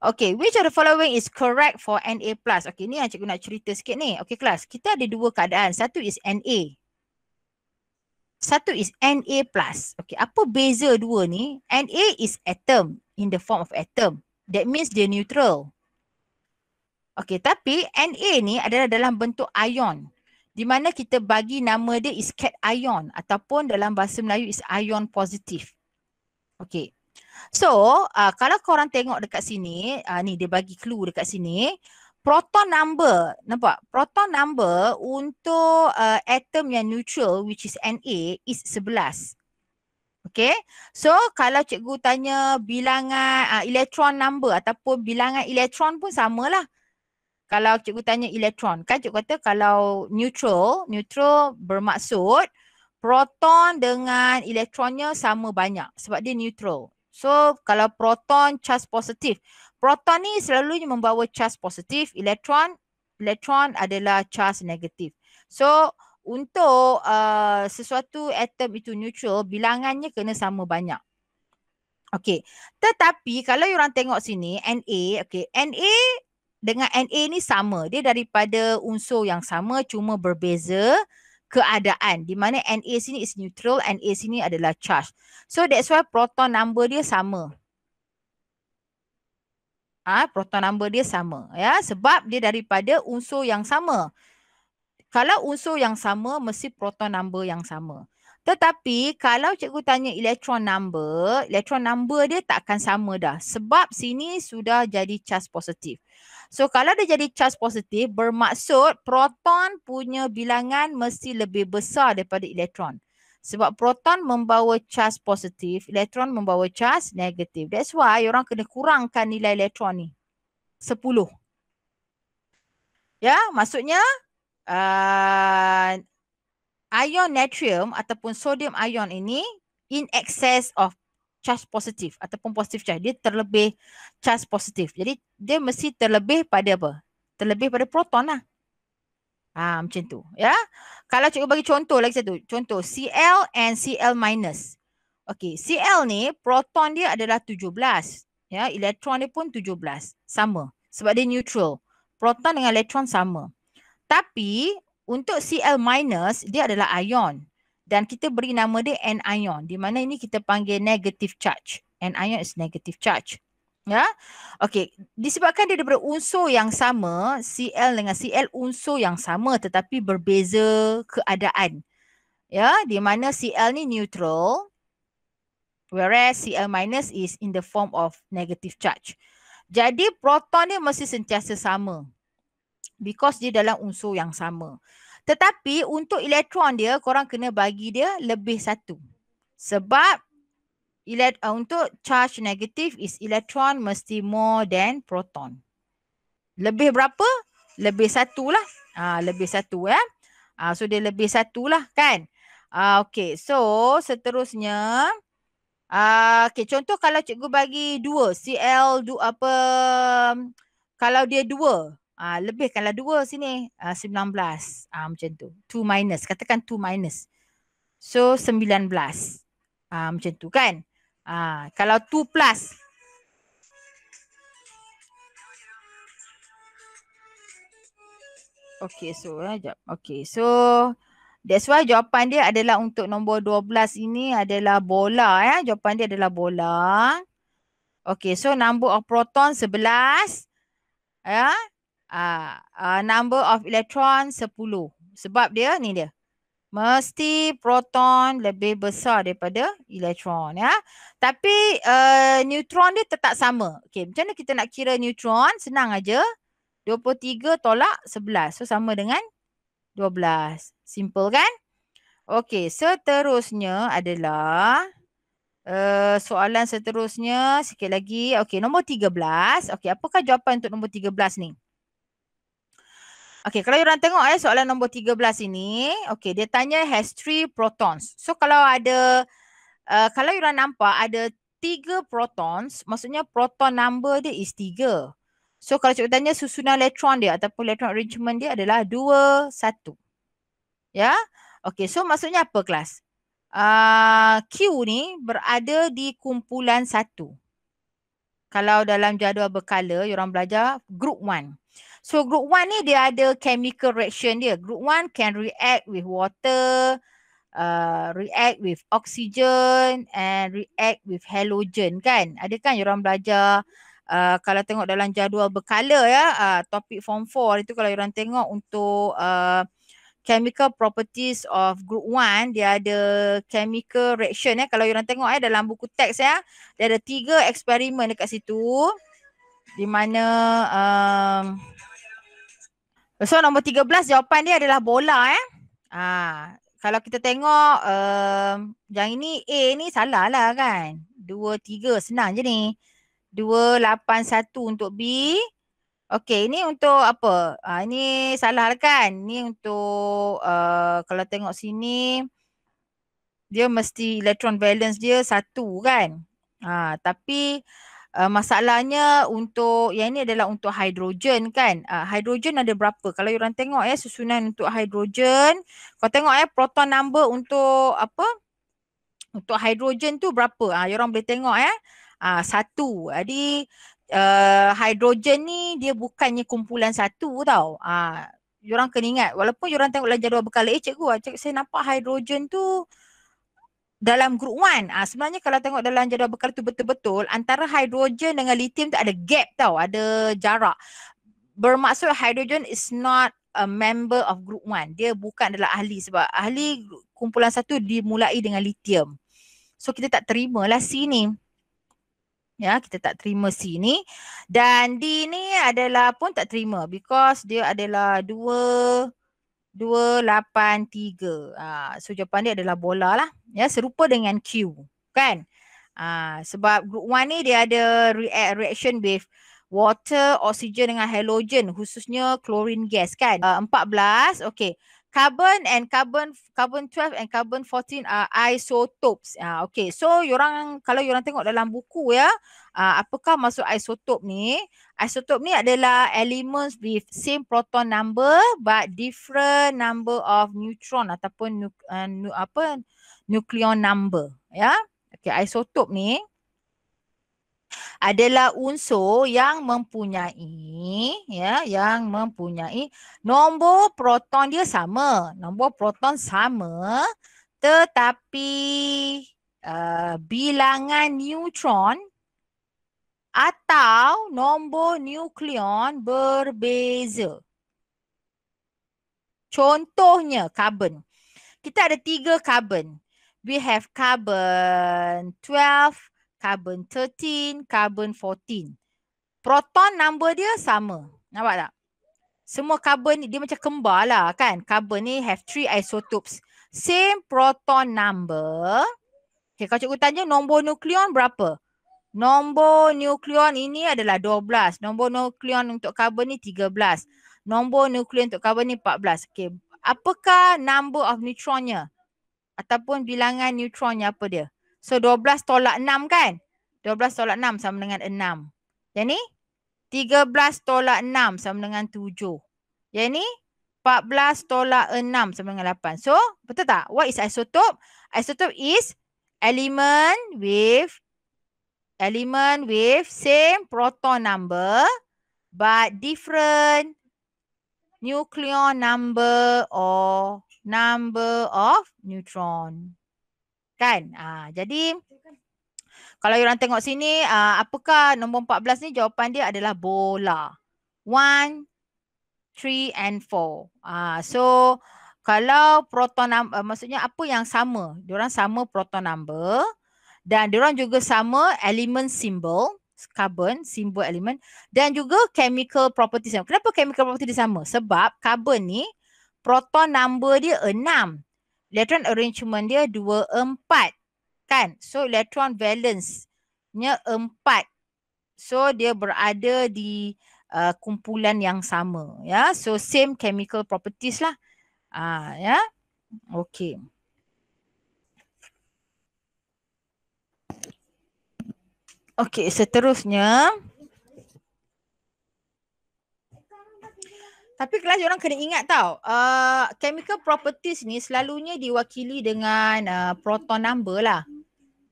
Okay, which of the following is correct for Na+. Okey, ni yang cikgu nak cerita sikit ni. Okay, kelas. Kita ada dua keadaan. Satu is Na. Satu is Na+. plus. Okay, apa beza dua ni? Na is atom in the form of atom. That means dia neutral. Okey, tapi Na ni adalah dalam bentuk ion. Di mana kita bagi nama dia is cat ion ataupun dalam bahasa Melayu is ion positif. Okey. So, uh, kalau korang tengok dekat sini, uh, ni dia bagi clue dekat sini. Proton number, nampak? Proton number untuk uh, atom yang neutral which is Na is 11. Okay, so kalau cikgu tanya bilangan uh, elektron number ataupun bilangan elektron pun samalah kalau cikgu tanya elektron kan cikgu kata kalau neutral, neutral bermaksud proton dengan elektronnya sama banyak sebab dia neutral. So kalau proton charge positif, proton ni selalunya membawa charge positif, elektron elektron adalah charge negatif. So untuk uh, sesuatu atom itu neutral, bilangannya kena sama banyak. Okay. Tetapi kalau you orang tengok sini, Na, okay. Na dengan NA ni sama. Dia daripada unsur yang sama cuma berbeza keadaan di mana NA sini is neutral, NA sini adalah charge. So that's why proton number dia sama. Ah, ha, proton number dia sama ya sebab dia daripada unsur yang sama. Kalau unsur yang sama mesti proton number yang sama. Tetapi kalau cikgu tanya elektron number, elektron number dia tak akan sama dah sebab sini sudah jadi charge positif. So kalau dia jadi charge positif bermaksud proton punya bilangan mesti lebih besar daripada elektron. Sebab proton membawa charge positif, elektron membawa charge negatif. That's why orang kena kurangkan nilai elektron ni. sepuluh. Ya, maksudnya uh, ion natrium ataupun sodium ion ini in excess of charge positif ataupun positif charge. Dia terlebih charge positif. Jadi dia mesti terlebih pada apa? Terlebih pada proton lah. Ha, macam tu. Ya? Kalau cikgu bagi contoh lagi satu. Contoh Cl and Cl minus. Okay, Cl ni proton dia adalah 17. Ya, elektron dia pun 17. Sama. Sebab dia neutral. Proton dengan elektron sama. Tapi untuk Cl minus dia adalah ion dan kita beri nama dia anion di mana ini kita panggil negative charge anion is negative charge ya okey disebabkan dia daripada unsur yang sama Cl dengan Cl unsur yang sama tetapi berbeza keadaan ya di mana Cl ni neutral whereas Cl minus is in the form of negative charge jadi proton dia mesti sentiasa sama because dia dalam unsur yang sama tetapi untuk elektron dia korang kena bagi dia lebih satu. Sebab elekt- uh, untuk charge negatif is elektron mesti more than proton. Lebih berapa? Lebih satu lah. Uh, lebih satu ya. Eh? Uh, so dia lebih satu lah kan. Uh, okay so seterusnya. Uh, okay contoh kalau cikgu bagi dua. Cl dua apa. Kalau dia dua. Uh, ah, lebihkanlah dua sini uh, 19 uh, macam tu 2 minus katakan 2 minus so 19 uh, ah, macam tu kan uh, kalau 2 plus Okay so eh, Okay so that's why jawapan dia adalah untuk nombor 12 ini adalah bola ya. Eh. Jawapan dia adalah bola. Okay so number of proton 11. Ya. Eh uh, number of electron 10. Sebab dia ni dia. Mesti proton lebih besar daripada elektron ya. Tapi uh, neutron dia tetap sama. Okey, macam mana kita nak kira neutron? Senang aja. 23 tolak 11. So sama dengan 12. Simple kan? Okey, seterusnya adalah uh, soalan seterusnya sikit lagi. Okay, nombor 13. Okay, apakah jawapan untuk nombor 13 ni? Okay, kalau orang tengok eh soalan nombor 13 ini, okay dia tanya has three protons. So kalau ada, uh, kalau orang nampak ada tiga protons, maksudnya proton number dia is tiga. So kalau cikgu tanya susunan elektron dia ataupun elektron arrangement dia adalah dua, satu. Ya, okay so maksudnya apa kelas? Uh, Q ni berada di kumpulan satu. Kalau dalam jadual berkala, orang belajar group one. So group 1 ni dia ada chemical reaction dia. Group 1 can react with water, uh, react with oxygen and react with halogen kan. Ada kan orang belajar uh, kalau tengok dalam jadual berkala ya, uh, topik form 4 itu kalau orang tengok untuk uh, chemical properties of group 1 dia ada chemical reaction eh kalau orang tengok eh dalam buku teks ya dia ada tiga eksperimen dekat situ di mana uh, So nombor tiga belas jawapan dia adalah bola eh. Ha. Kalau kita tengok um, yang ini A ni salah lah kan. Dua tiga senang je ni. Dua lapan satu untuk B. Okay ini untuk apa? Ha, ini salah lah kan. Ini untuk uh, kalau tengok sini dia mesti electron valence dia satu, kan. Ha, tapi Uh, masalahnya untuk yang ini adalah untuk hidrogen kan. Uh, hidrogen ada berapa? Kalau you orang tengok ya eh, susunan untuk hidrogen, kau tengok ya eh, proton number untuk apa? Untuk hidrogen tu berapa? Ah uh, you orang boleh tengok ya. Eh. Ah uh, satu. Jadi uh, hidrogen ni dia bukannya kumpulan satu tau. Ah uh, you orang kena ingat walaupun you orang tengok dalam jadual bekal eh cikgu, ah, cikgu saya nampak hidrogen tu dalam group One, uh, sebenarnya kalau tengok dalam jadual bekal tu betul-betul antara hidrogen dengan lithium tu ada gap tau ada jarak bermaksud hidrogen is not a member of group One. dia bukan adalah ahli sebab ahli kumpulan satu dimulai dengan lithium so kita tak terima lah C ni ya kita tak terima C ni dan D ni adalah pun tak terima because dia adalah dua dua, ah, So jawapan dia adalah bola lah. Ya, serupa dengan Q. Kan? Aa, ah, sebab group 1 ni dia ada eh, reaction with water, oxygen dengan halogen. Khususnya chlorine gas kan? Ah, empat belas. Okay carbon and carbon carbon 12 and carbon 14 are isotopes. Ah uh, okey. So you orang kalau you orang tengok dalam buku ya, uh, apakah maksud isotop ni? Isotop ni adalah elements with same proton number but different number of neutron ataupun nu, uh, apa nucleon number, ya. Yeah? Okey, isotop ni adalah unsur yang mempunyai ya yang mempunyai nombor proton dia sama nombor proton sama tetapi uh, bilangan neutron atau nombor nukleon berbeza contohnya karbon kita ada tiga karbon we have carbon 12 carbon 13, carbon 14. Proton number dia sama. Nampak tak? Semua carbon ni dia macam kembar lah kan. Carbon ni have three isotopes. Same proton number. Okay, kalau cikgu tanya nombor nukleon berapa? Nombor nukleon ini adalah 12. Nombor nukleon untuk carbon ni 13. Nombor nukleon untuk carbon ni 14. Okay, apakah number of neutronnya? Ataupun bilangan neutronnya apa dia? 13. So 12 tolak 6 kan? 12 tolak 6 sama dengan 6. Yang ni? 13 tolak 6 sama dengan 7. Yang ni? 14 tolak 6 sama dengan 8. So betul tak? What is isotope? Isotope is element with element with same proton number but different nucleon number or number of neutron. Kan? Uh, jadi kalau orang tengok sini uh, apakah nombor 14 ni jawapan dia adalah bola. one, three and four. Ah so kalau proton number, ah, maksudnya apa yang sama? Orang sama proton number dan orang juga sama element symbol, carbon simbol element dan juga chemical properties. Kenapa chemical properties dia sama? Sebab carbon ni proton number dia Electron arrangement dia 2,4 kan. So electron valence-nya 4. So dia berada di uh, kumpulan yang sama. ya. So same chemical properties lah. Uh, ya. Okay. Okay seterusnya. Okay. Tapi kelas orang kena ingat tau. Uh, chemical properties ni selalunya diwakili dengan uh, proton number lah.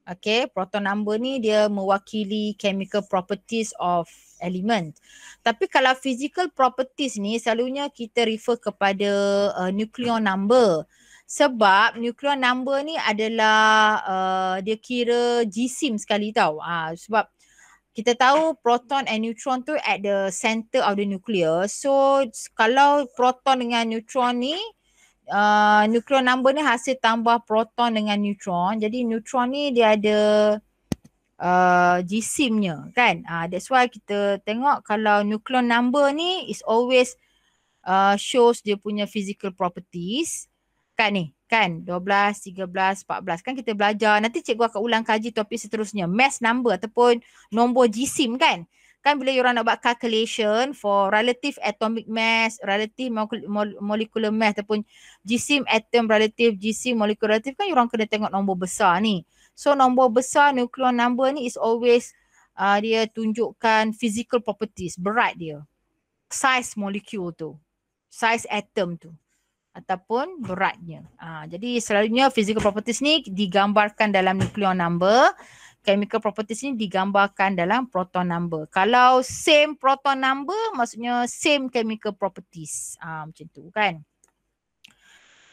Okay, proton number ni dia mewakili chemical properties of element. Tapi kalau physical properties ni selalunya kita refer kepada uh, nucleon number. Sebab nucleon number ni adalah uh, dia kira G-SIM sekali tau. Uh, sebab kita tahu proton and neutron tu at the center of the nucleus. So kalau proton dengan neutron ni uh, nuclear number ni hasil tambah proton dengan neutron. Jadi neutron ni dia ada uh, jisimnya kan. Uh, that's why kita tengok kalau nuclear number ni is always uh, shows dia punya physical properties. Kan ni kan 12, 13, 14 kan kita belajar nanti cikgu akan ulang kaji topik seterusnya mass number ataupun nombor jisim kan kan bila orang nak buat calculation for relative atomic mass, relative molecular mass ataupun jisim atom relative, jisim molecular relative kan orang kena tengok nombor besar ni. So nombor besar nuclear number ni is always uh, dia tunjukkan physical properties, berat dia. Size molecule tu. Size atom tu ataupun beratnya. Ha, jadi selalunya physical properties ni digambarkan dalam nucleon number. Chemical properties ni digambarkan dalam proton number. Kalau same proton number maksudnya same chemical properties. Ha, macam tu kan.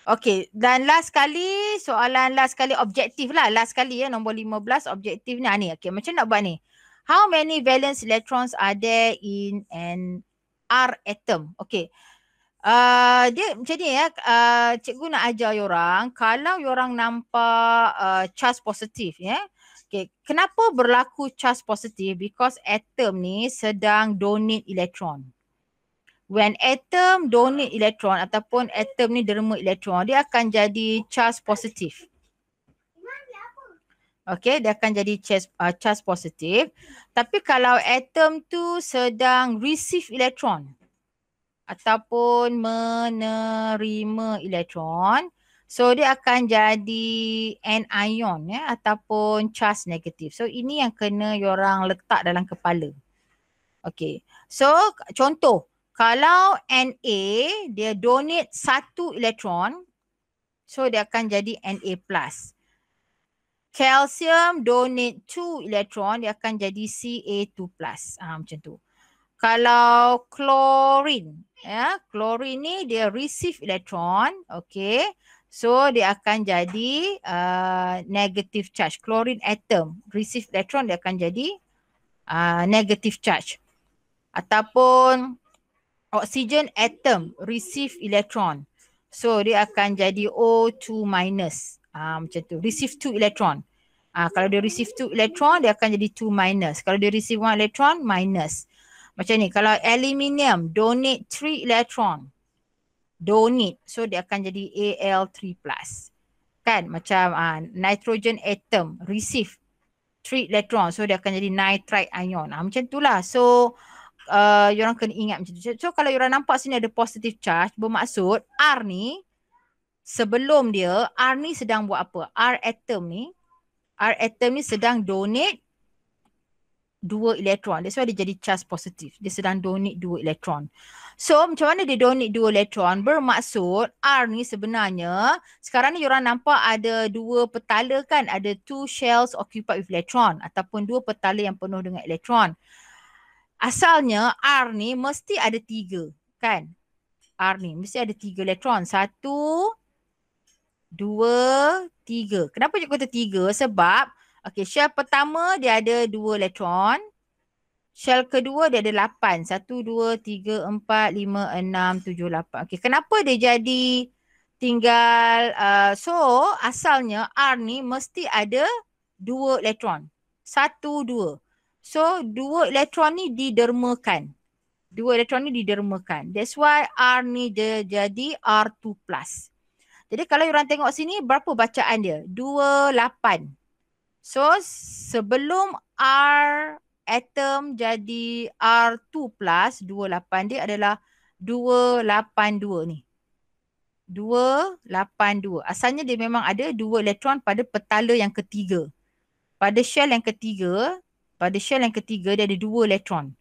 Okay dan last kali soalan last kali objektif lah. Last kali ya nombor 15 objektif ni. Ha, ni. Okay macam nak buat ni. How many valence electrons are there in an R atom? Okay. Ah, dia macam ni ya. Uh, cikgu nak ajar orang kalau orang nampak uh, charge positif ya. Yeah? Okay. Kenapa berlaku charge positif? Because atom ni sedang donate elektron. When atom donate elektron ataupun atom ni derma elektron, dia akan jadi charge positif. Okay, dia akan jadi charge, uh, charge positif. Tapi kalau atom tu sedang receive elektron, ataupun menerima elektron so dia akan jadi anion ya ataupun charge negatif so ini yang kena orang letak dalam kepala Okay, so contoh kalau Na dia donate satu elektron so dia akan jadi Na plus Calcium donate 2 elektron dia akan jadi Ca2+. Ah ha, macam tu. Kalau klorin ya yeah, klorin ni dia receive electron okay so dia akan jadi uh, negative charge klorin atom receive electron dia akan jadi uh, negative charge ataupun oksigen atom receive electron so dia akan jadi O2 minus uh, macam tu receive two electron Ah uh, kalau dia receive two electron dia akan jadi two minus kalau dia receive one electron minus macam ni, kalau aluminium donate 3 electron. Donate. So dia akan jadi Al3+. Kan? Macam uh, nitrogen atom receive 3 electron. So dia akan jadi nitrite ion. Ha, macam lah, So uh, you orang kena ingat macam tu. So kalau you orang nampak sini ada positive charge bermaksud R ni sebelum dia R ni sedang buat apa? R atom ni R atom ni sedang donate dua elektron. That's why dia jadi charge positif. Dia sedang donate dua elektron. So macam mana dia donate dua elektron? Bermaksud R ni sebenarnya sekarang ni orang nampak ada dua petala kan. Ada two shells occupied with electron ataupun dua petala yang penuh dengan elektron. Asalnya R ni mesti ada tiga kan. R ni mesti ada tiga elektron. Satu, dua, tiga. Kenapa cikgu kata tiga? Sebab Okey, shell pertama dia ada dua elektron. Shell kedua dia ada lapan. Satu, dua, tiga, empat, lima, enam, tujuh, lapan. Okey, kenapa dia jadi tinggal, uh, so asalnya R ni mesti ada dua elektron. Satu, dua. So, dua elektron ni didermakan. Dua elektron ni didermakan. That's why R ni dia jadi R2+. Plus. Jadi kalau orang tengok sini, berapa bacaan dia? Dua, lapan. So sebelum R atom jadi R2 plus 28 dia adalah 282 ni. 282. Asalnya dia memang ada dua elektron pada petala yang ketiga. Pada shell yang ketiga, pada shell yang ketiga dia ada dua elektron.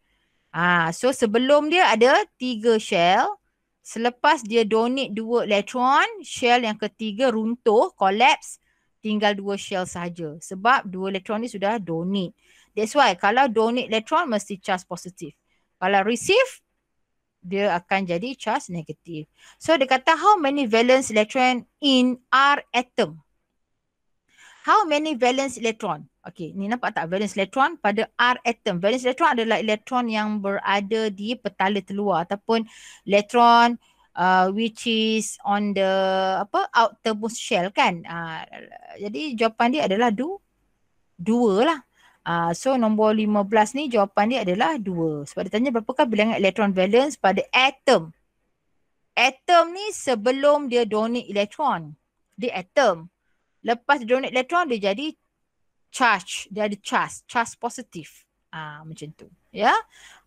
Ah, so sebelum dia ada tiga shell, selepas dia donate dua elektron, shell yang ketiga runtuh, collapse, tinggal dua shell sahaja sebab dua elektron ni sudah donate. That's why kalau donate elektron mesti charge positif. Kalau receive dia akan jadi charge negatif. So dia kata how many valence electron in R atom? How many valence electron? Okay, ni nampak tak valence electron pada R atom. Valence electron adalah elektron yang berada di petala terluar ataupun elektron uh, which is on the apa outermost shell kan uh, jadi jawapan dia adalah do dua lah Uh, so nombor 15 ni jawapan dia adalah 2. Sebab dia tanya berapakah bilangan elektron valence pada atom. Atom ni sebelum dia donate elektron. Dia atom. Lepas dia donate elektron dia jadi charge. Dia ada charge. Charge positif. Uh, ah, macam tu. Ya.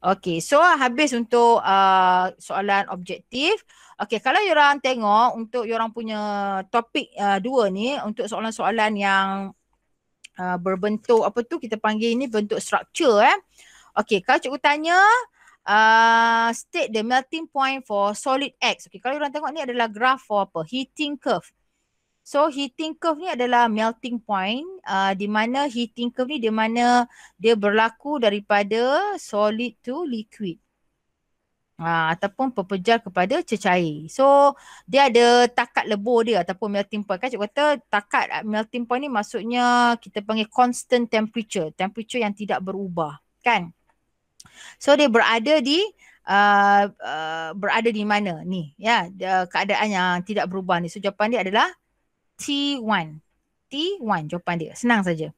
Okey, so ah, habis untuk uh, soalan objektif. Okey, kalau orang tengok untuk orang punya topik uh, dua ni untuk soalan-soalan yang uh, berbentuk apa tu kita panggil ini bentuk structure eh. Okey, kalau cikgu tanya uh, state the melting point for solid X. Okay, kalau orang tengok ni adalah graph for apa? Heating curve. So heating curve ni adalah melting point uh, di mana heating curve ni di mana dia berlaku daripada solid to liquid. Uh, ataupun pepejar kepada cecair. So dia ada takat lebur dia ataupun melting point. Kan cikgu kata takat uh, melting point ni maksudnya kita panggil constant temperature. Temperature yang tidak berubah kan. So dia berada di uh, uh, berada di mana ni ya yeah, keadaan yang tidak berubah ni. So jawapan dia adalah T1. T1 jawapan dia. Senang saja.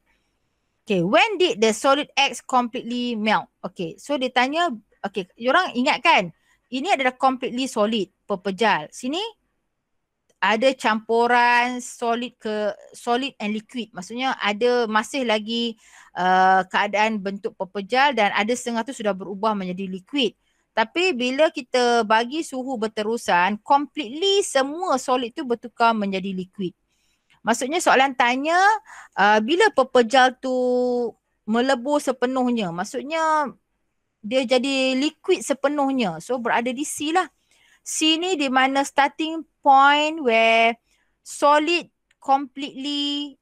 Okay, when did the solid X completely melt? Okay, so dia tanya, okay, diorang ingat kan, ini adalah completely solid, pepejal. Sini, ada campuran solid ke solid and liquid. Maksudnya ada masih lagi uh, keadaan bentuk pepejal dan ada setengah tu sudah berubah menjadi liquid. Tapi bila kita bagi suhu berterusan, completely semua solid tu bertukar menjadi liquid. Maksudnya soalan tanya uh, bila pepejal tu melebur sepenuhnya. Maksudnya dia jadi liquid sepenuhnya. So berada di C lah. C ni di mana starting point where solid completely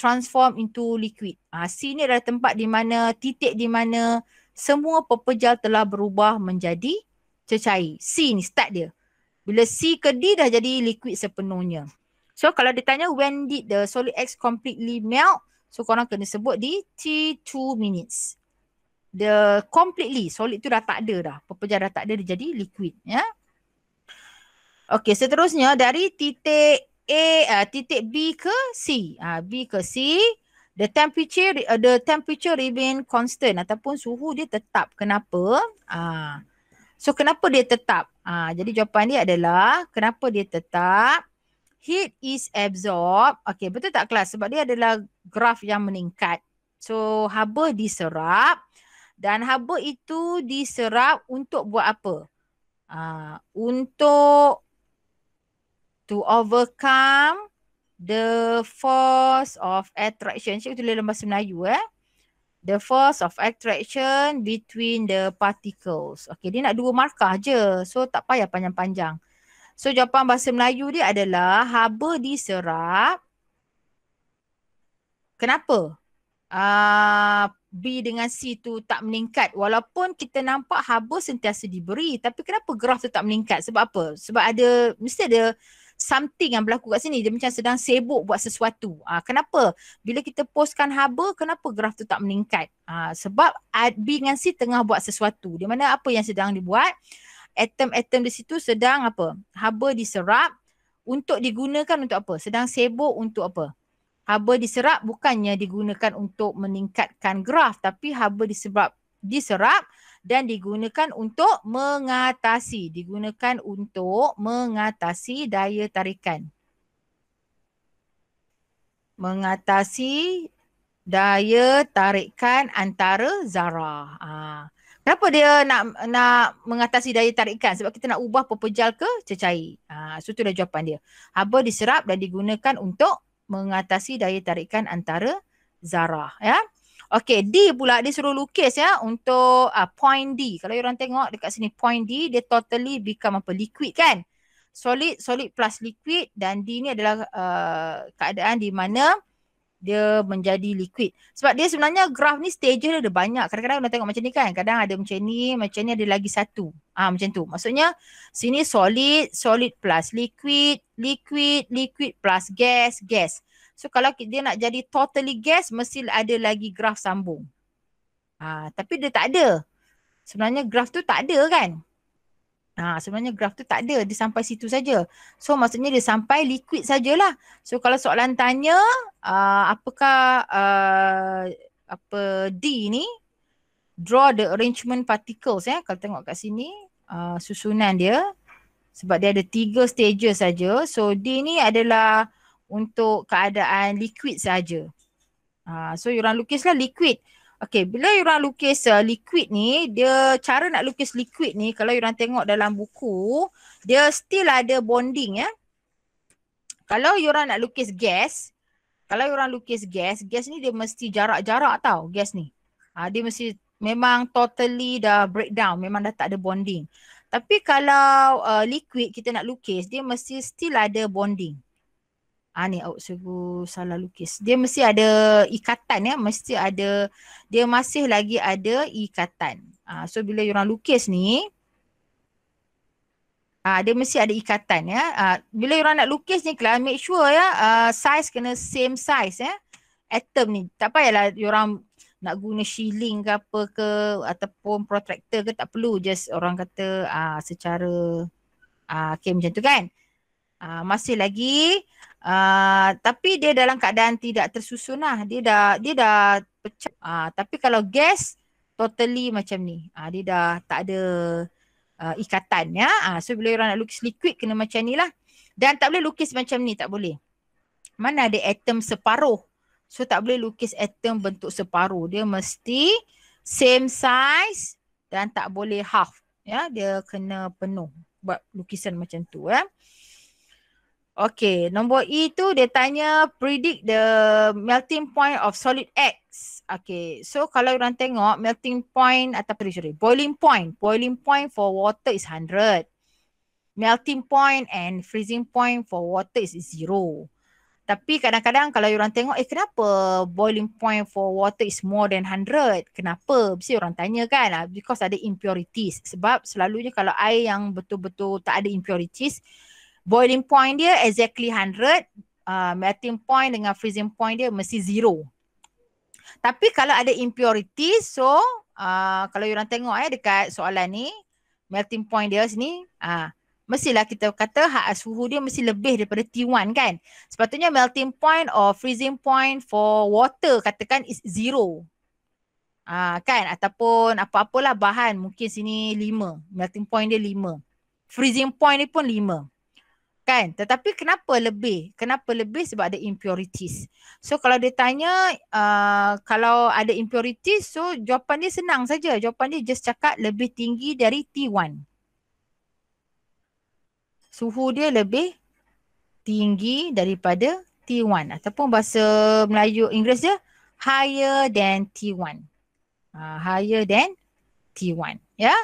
transform into liquid. Ah ha, C ni adalah tempat di mana titik di mana semua pepejal telah berubah menjadi cecair. C ni start dia. Bila C ke D dah jadi liquid sepenuhnya. So kalau ditanya when did the solid X completely melt, so korang kena sebut di T2 minutes. The completely, solid tu dah tak ada dah. Pepejar dah tak ada, dia jadi liquid. Ya. Okay, seterusnya dari titik A, uh, titik B ke C. Uh, B ke C, the temperature uh, the temperature remain constant ataupun suhu dia tetap. Kenapa? Uh, so kenapa dia tetap? Uh, jadi jawapan dia adalah kenapa dia tetap? heat is absorbed. Okay, betul tak kelas? Sebab dia adalah graf yang meningkat. So, haba diserap dan haba itu diserap untuk buat apa? Uh, untuk to overcome the force of attraction. Cikgu tulis dalam bahasa Melayu eh. The force of attraction between the particles. Okay, dia nak dua markah je. So, tak payah panjang-panjang. So jawapan bahasa Melayu dia adalah haba diserap. Kenapa? Uh, B dengan C tu tak meningkat walaupun kita nampak haba sentiasa diberi tapi kenapa graf tu tak meningkat sebab apa? Sebab ada mesti ada something yang berlaku kat sini dia macam sedang sibuk buat sesuatu. uh, kenapa? Bila kita postkan haba kenapa graf tu tak meningkat? uh, sebab B dengan C tengah buat sesuatu. Di mana apa yang sedang dibuat? atom-atom di situ sedang apa? Haba diserap untuk digunakan untuk apa? Sedang sibuk untuk apa? Haba diserap bukannya digunakan untuk meningkatkan graf tapi haba diserap diserap dan digunakan untuk mengatasi, digunakan untuk mengatasi daya tarikan. Mengatasi daya tarikan antara zarah. Ah. Ha. Kenapa dia nak nak mengatasi daya tarikan? Sebab kita nak ubah pepejal ke cecair. Ha, so tu dah jawapan dia. Haba diserap dan digunakan untuk mengatasi daya tarikan antara zarah. Ya. Okey, D pula dia suruh lukis ya untuk uh, point D. Kalau orang tengok dekat sini point D, dia totally become apa? Liquid kan? Solid, solid plus liquid dan D ni adalah uh, keadaan di mana dia menjadi liquid. Sebab dia sebenarnya graf ni stage dia ada banyak. Kadang-kadang orang tengok macam ni kan. Kadang ada macam ni, macam ni ada lagi satu. Ah macam tu. Maksudnya sini solid, solid plus liquid, liquid, liquid plus gas, gas. So kalau dia nak jadi totally gas mesti ada lagi graf sambung. Ah tapi dia tak ada. Sebenarnya graf tu tak ada kan? Ha, sebenarnya graf tu tak ada. Dia sampai situ saja. So maksudnya dia sampai liquid sajalah. So kalau soalan tanya uh, apakah uh, apa D ni draw the arrangement particles ya. Kalau tengok kat sini uh, susunan dia sebab dia ada tiga stages saja. So D ni adalah untuk keadaan liquid saja. Uh, so you orang lukislah liquid. Okay, bila you orang lukis uh, liquid ni, dia cara nak lukis liquid ni kalau you orang tengok dalam buku, dia still ada bonding ya. Kalau you orang nak lukis gas, kalau you orang lukis gas, gas ni dia mesti jarak-jarak tau gas ni. Ha, dia mesti memang totally dah breakdown, memang dah tak ada bonding. Tapi kalau uh, liquid kita nak lukis, dia mesti still ada bonding. Ah ni awak salah lukis. Dia mesti ada ikatan ya, mesti ada dia masih lagi ada ikatan. Ah so bila you orang lukis ni ah dia mesti ada ikatan ya. Ah bila you orang nak lukis ni kena make sure ya ah, size kena same size ya. Atom ni. Tak payahlah you orang nak guna shilling ke apa ke ataupun protractor ke tak perlu just orang kata ah secara ah okay, macam tu kan. Ah masih lagi Uh, tapi dia dalam keadaan tidak tersusun lah. Dia dah dia dah pecah. Uh, tapi kalau gas totally macam ni. Uh, dia dah tak ada uh, ikatan ya. Uh, so bila orang nak lukis liquid kena macam ni lah. Dan tak boleh lukis macam ni tak boleh. Mana ada atom separuh. So tak boleh lukis atom bentuk separuh. Dia mesti same size dan tak boleh half. Ya, dia kena penuh buat lukisan macam tu. Ya. Eh. Okay, nombor E tu dia tanya predict the melting point of solid X. Okay, so kalau orang tengok melting point atau pergi sorry, boiling point. Boiling point for water is 100. Melting point and freezing point for water is zero. Tapi kadang-kadang kalau orang tengok, eh kenapa boiling point for water is more than 100? Kenapa? Mesti orang tanya kan. Ah, because ada impurities. Sebab selalunya kalau air yang betul-betul tak ada impurities, boiling point dia exactly 100 uh, melting point dengan freezing point dia mesti zero tapi kalau ada impurity so uh, kalau you orang tengok eh dekat soalan ni melting point dia sini ah uh, mestilah kita kata hak suhu dia mesti lebih daripada T1 kan sepatutnya melting point or freezing point for water katakan is zero Ah uh, kan ataupun apa-apalah bahan mungkin sini lima melting point dia lima freezing point ni pun kan tetapi kenapa lebih kenapa lebih sebab ada impurities so kalau dia tanya uh, kalau ada impurities so jawapan dia senang saja jawapan dia just cakap lebih tinggi dari T1 suhu dia lebih tinggi daripada T1 ataupun bahasa Melayu Inggeris dia higher than T1 uh, ah, higher than T1 ya yeah?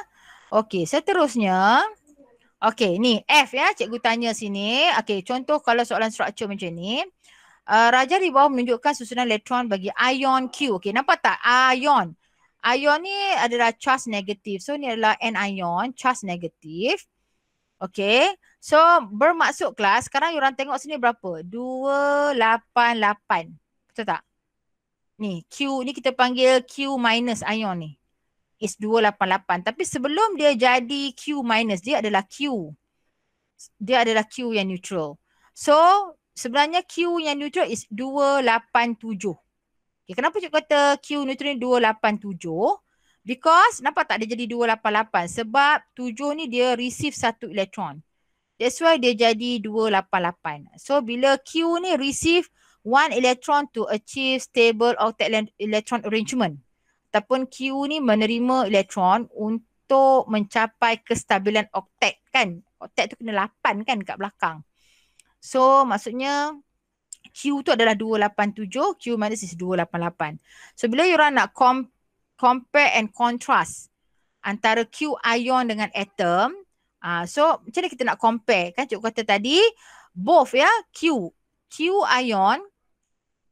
okey seterusnya so, Okey, ni F ya cikgu tanya sini. Okey, contoh kalau soalan struktur macam ni. Uh, Raja di bawah menunjukkan susunan elektron bagi ion Q. Okey, nampak tak? Ion. Ion ni adalah charge negatif. So ni adalah ion, charge negatif. Okey, So bermaksud kelas sekarang orang tengok sini berapa? 288. Betul tak? Ni Q ni kita panggil Q minus ion ni is 288 tapi sebelum dia jadi Q minus dia adalah Q dia adalah Q yang neutral so sebenarnya Q yang neutral is 287 okay, kenapa cikgu kata Q neutral ni 287 because nampak tak dia jadi 288 sebab 7 ni dia receive satu elektron that's why dia jadi 288 so bila Q ni receive one electron to achieve stable octet electron arrangement ataupun Q ni menerima elektron untuk mencapai kestabilan oktet kan. Oktet tu kena 8 kan kat belakang. So maksudnya Q tu adalah 287, Q minus is 288. So bila you orang nak com- compare and contrast antara Q ion dengan atom, uh, so macam mana kita nak compare kan cikgu kata tadi both ya Q Q ion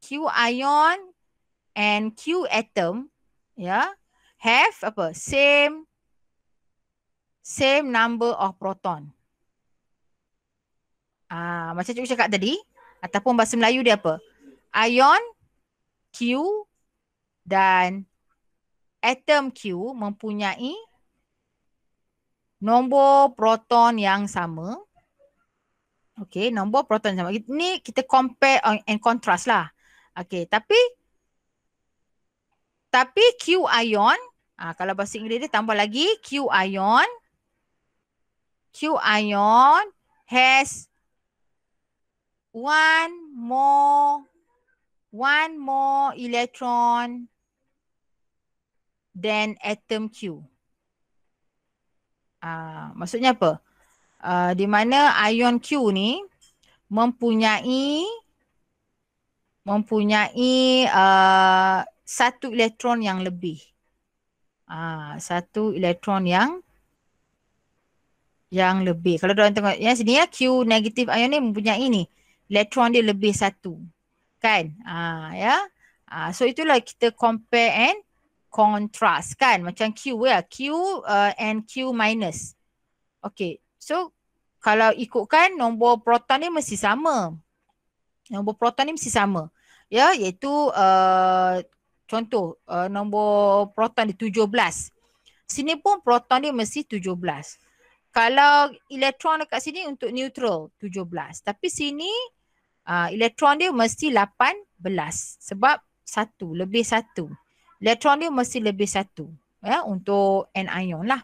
Q ion and Q atom ya have apa same same number of proton ah macam cikgu cakap tadi ataupun bahasa Melayu dia apa ion q dan atom q mempunyai nombor proton yang sama okey nombor proton sama ni kita compare uh, and contrast lah okey tapi tapi Q ion, ah, kalau bahasa Inggeris dia tambah lagi Q ion. Q ion has one more one more electron than atom Q. Ah, maksudnya apa? Uh, di mana ion Q ni mempunyai mempunyai uh, satu elektron yang lebih. Ah, satu elektron yang yang lebih. Kalau orang tengok yang sini ya Q negatif ion ni mempunyai ini elektron dia lebih satu. Kan? Ah ya. Ah so itulah kita compare and contrast kan macam Q ya Q uh, and Q minus. Okay so kalau ikutkan nombor proton ni mesti sama. Nombor proton ni mesti sama ya iaitu uh, contoh uh, nombor proton dia 17. Sini pun proton dia mesti 17. Kalau elektron dekat sini untuk neutral 17. Tapi sini uh, elektron dia mesti 18 sebab satu lebih satu. Elektron dia mesti lebih satu ya untuk anion lah.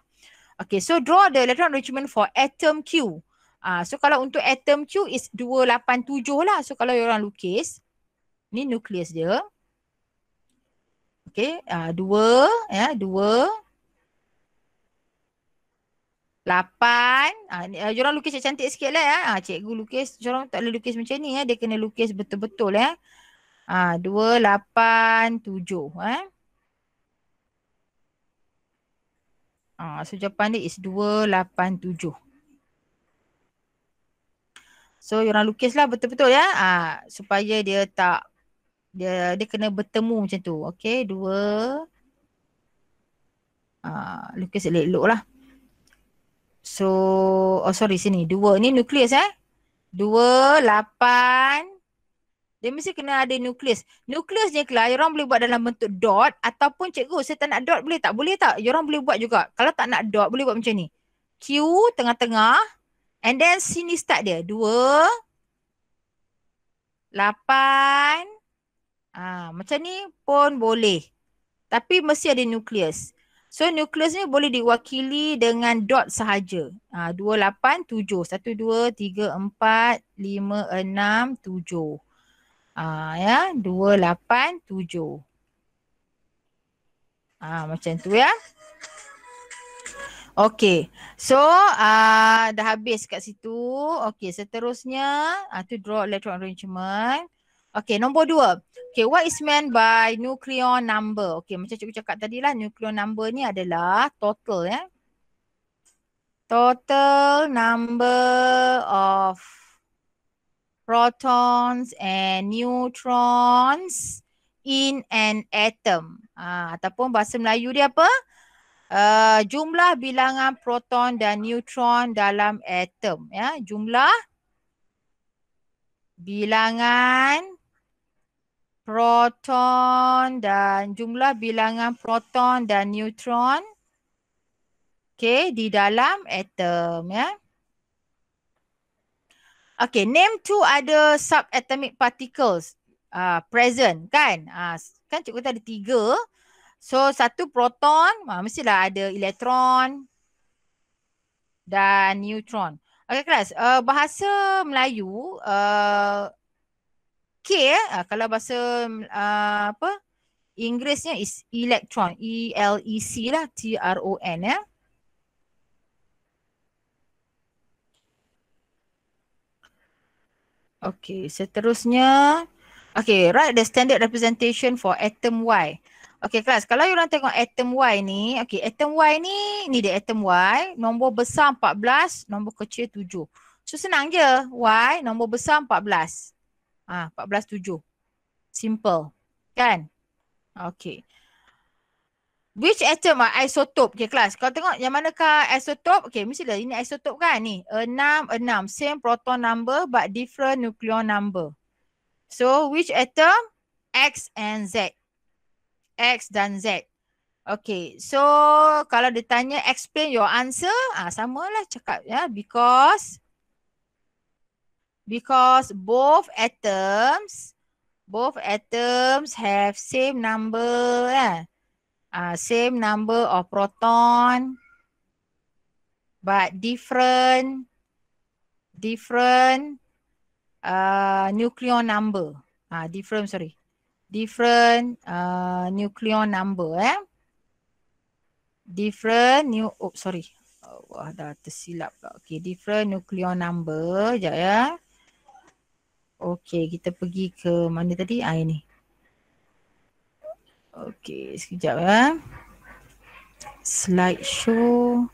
Okay, so draw the electron arrangement for atom Q. Uh, so kalau untuk atom Q is 287 lah. So kalau orang lukis, ni nucleus dia. Okey, uh, dua, ya, yeah, dua. Lapan. Uh, jorang lukis yang cantik sikit lah. Ya. Uh, cikgu lukis, jorang tak boleh lukis macam ni. Ya. Dia kena lukis betul-betul. Ya. Uh, dua, lapan, tujuh. Eh. Ah, so jawapan dia is dua, lapan, tujuh. So, orang lukislah betul-betul ya. Ah, supaya dia tak dia dia kena bertemu macam tu okey dua ah uh, lukis elok lah so oh sorry sini dua ni nukleus eh dua lapan dia mesti kena ada nukleus. Nukleus ni kelah, orang boleh buat dalam bentuk dot ataupun cikgu saya tak nak dot boleh tak? Boleh tak? Orang boleh buat juga. Kalau tak nak dot boleh buat macam ni. Q tengah-tengah and then sini start dia. Dua, lapan, Ha, macam ni pun boleh. Tapi mesti ada nukleus. So nukleus ni boleh diwakili dengan dot sahaja. Ha, 2, 8, 7. 1, 2, 3, 4, 5, 6, 7. Ha, ya, 2, 8, 7. Ha, macam tu ya. Okay. So uh, dah habis kat situ. Okay seterusnya uh, draw electron arrangement. Okay, nombor dua. Okay, what is meant by nucleon number? Okay, macam cikgu cakap tadi lah, nucleon number ni adalah total ya. Total number of protons and neutrons in an atom. Ha, ataupun bahasa Melayu dia apa? Uh, jumlah bilangan proton dan neutron dalam atom. ya Jumlah bilangan proton dan jumlah bilangan proton dan neutron okay di dalam atom ya okay name two other subatomic particles uh, present kan uh, kan cikgu kata ada tiga so satu proton uh, lah ada elektron dan neutron okay kelas uh, bahasa melayu uh, K eh ah, kalau bahasa uh, apa Inggerisnya is electron E L E C lah T R O N ya. Eh. Okay, seterusnya Okay, write the standard representation for atom Y. Okay, kelas. Kalau orang tengok atom Y ni, okay, atom Y ni, ni dia atom Y. Nombor besar 14, nombor kecil 7. So, senang je. Y, nombor besar 14. Ah, ha, 14.7. Simple. Kan? Okay. Which atom are isotope? Okay, kelas. Kau tengok yang manakah isotope? Okay, mesti lah. Ini isotope kan? Ni. 6, 6. Same proton number but different nucleon number. So, which atom? X and Z. X dan Z. Okay, so kalau ditanya explain your answer, ah, sama lah cakap ya. Because because both atoms both atoms have same number eh? uh, same number of proton but different different uh, nucleon number uh, different sorry different uh, nucleon number eh different new oh sorry wah oh, dah tersilap okay different nucleon number jap ya eh? Okey, kita pergi ke mana tadi? Ah ini. Okey, sekejap ya. Slide show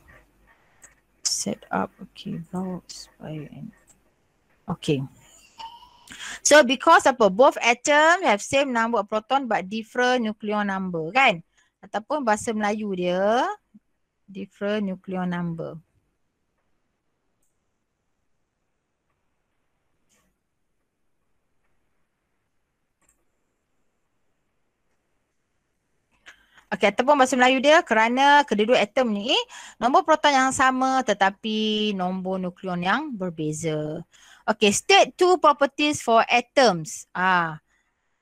set up. Okey, vaults by and Okay. So because apa both atom have same number of proton but different nucleon number kan? Ataupun bahasa Melayu dia different nucleon number. Okey, ataupun bahasa Melayu dia kerana kedua-dua atom ni nombor proton yang sama tetapi nombor nukleon yang berbeza. Okey, state two properties for atoms. Ah,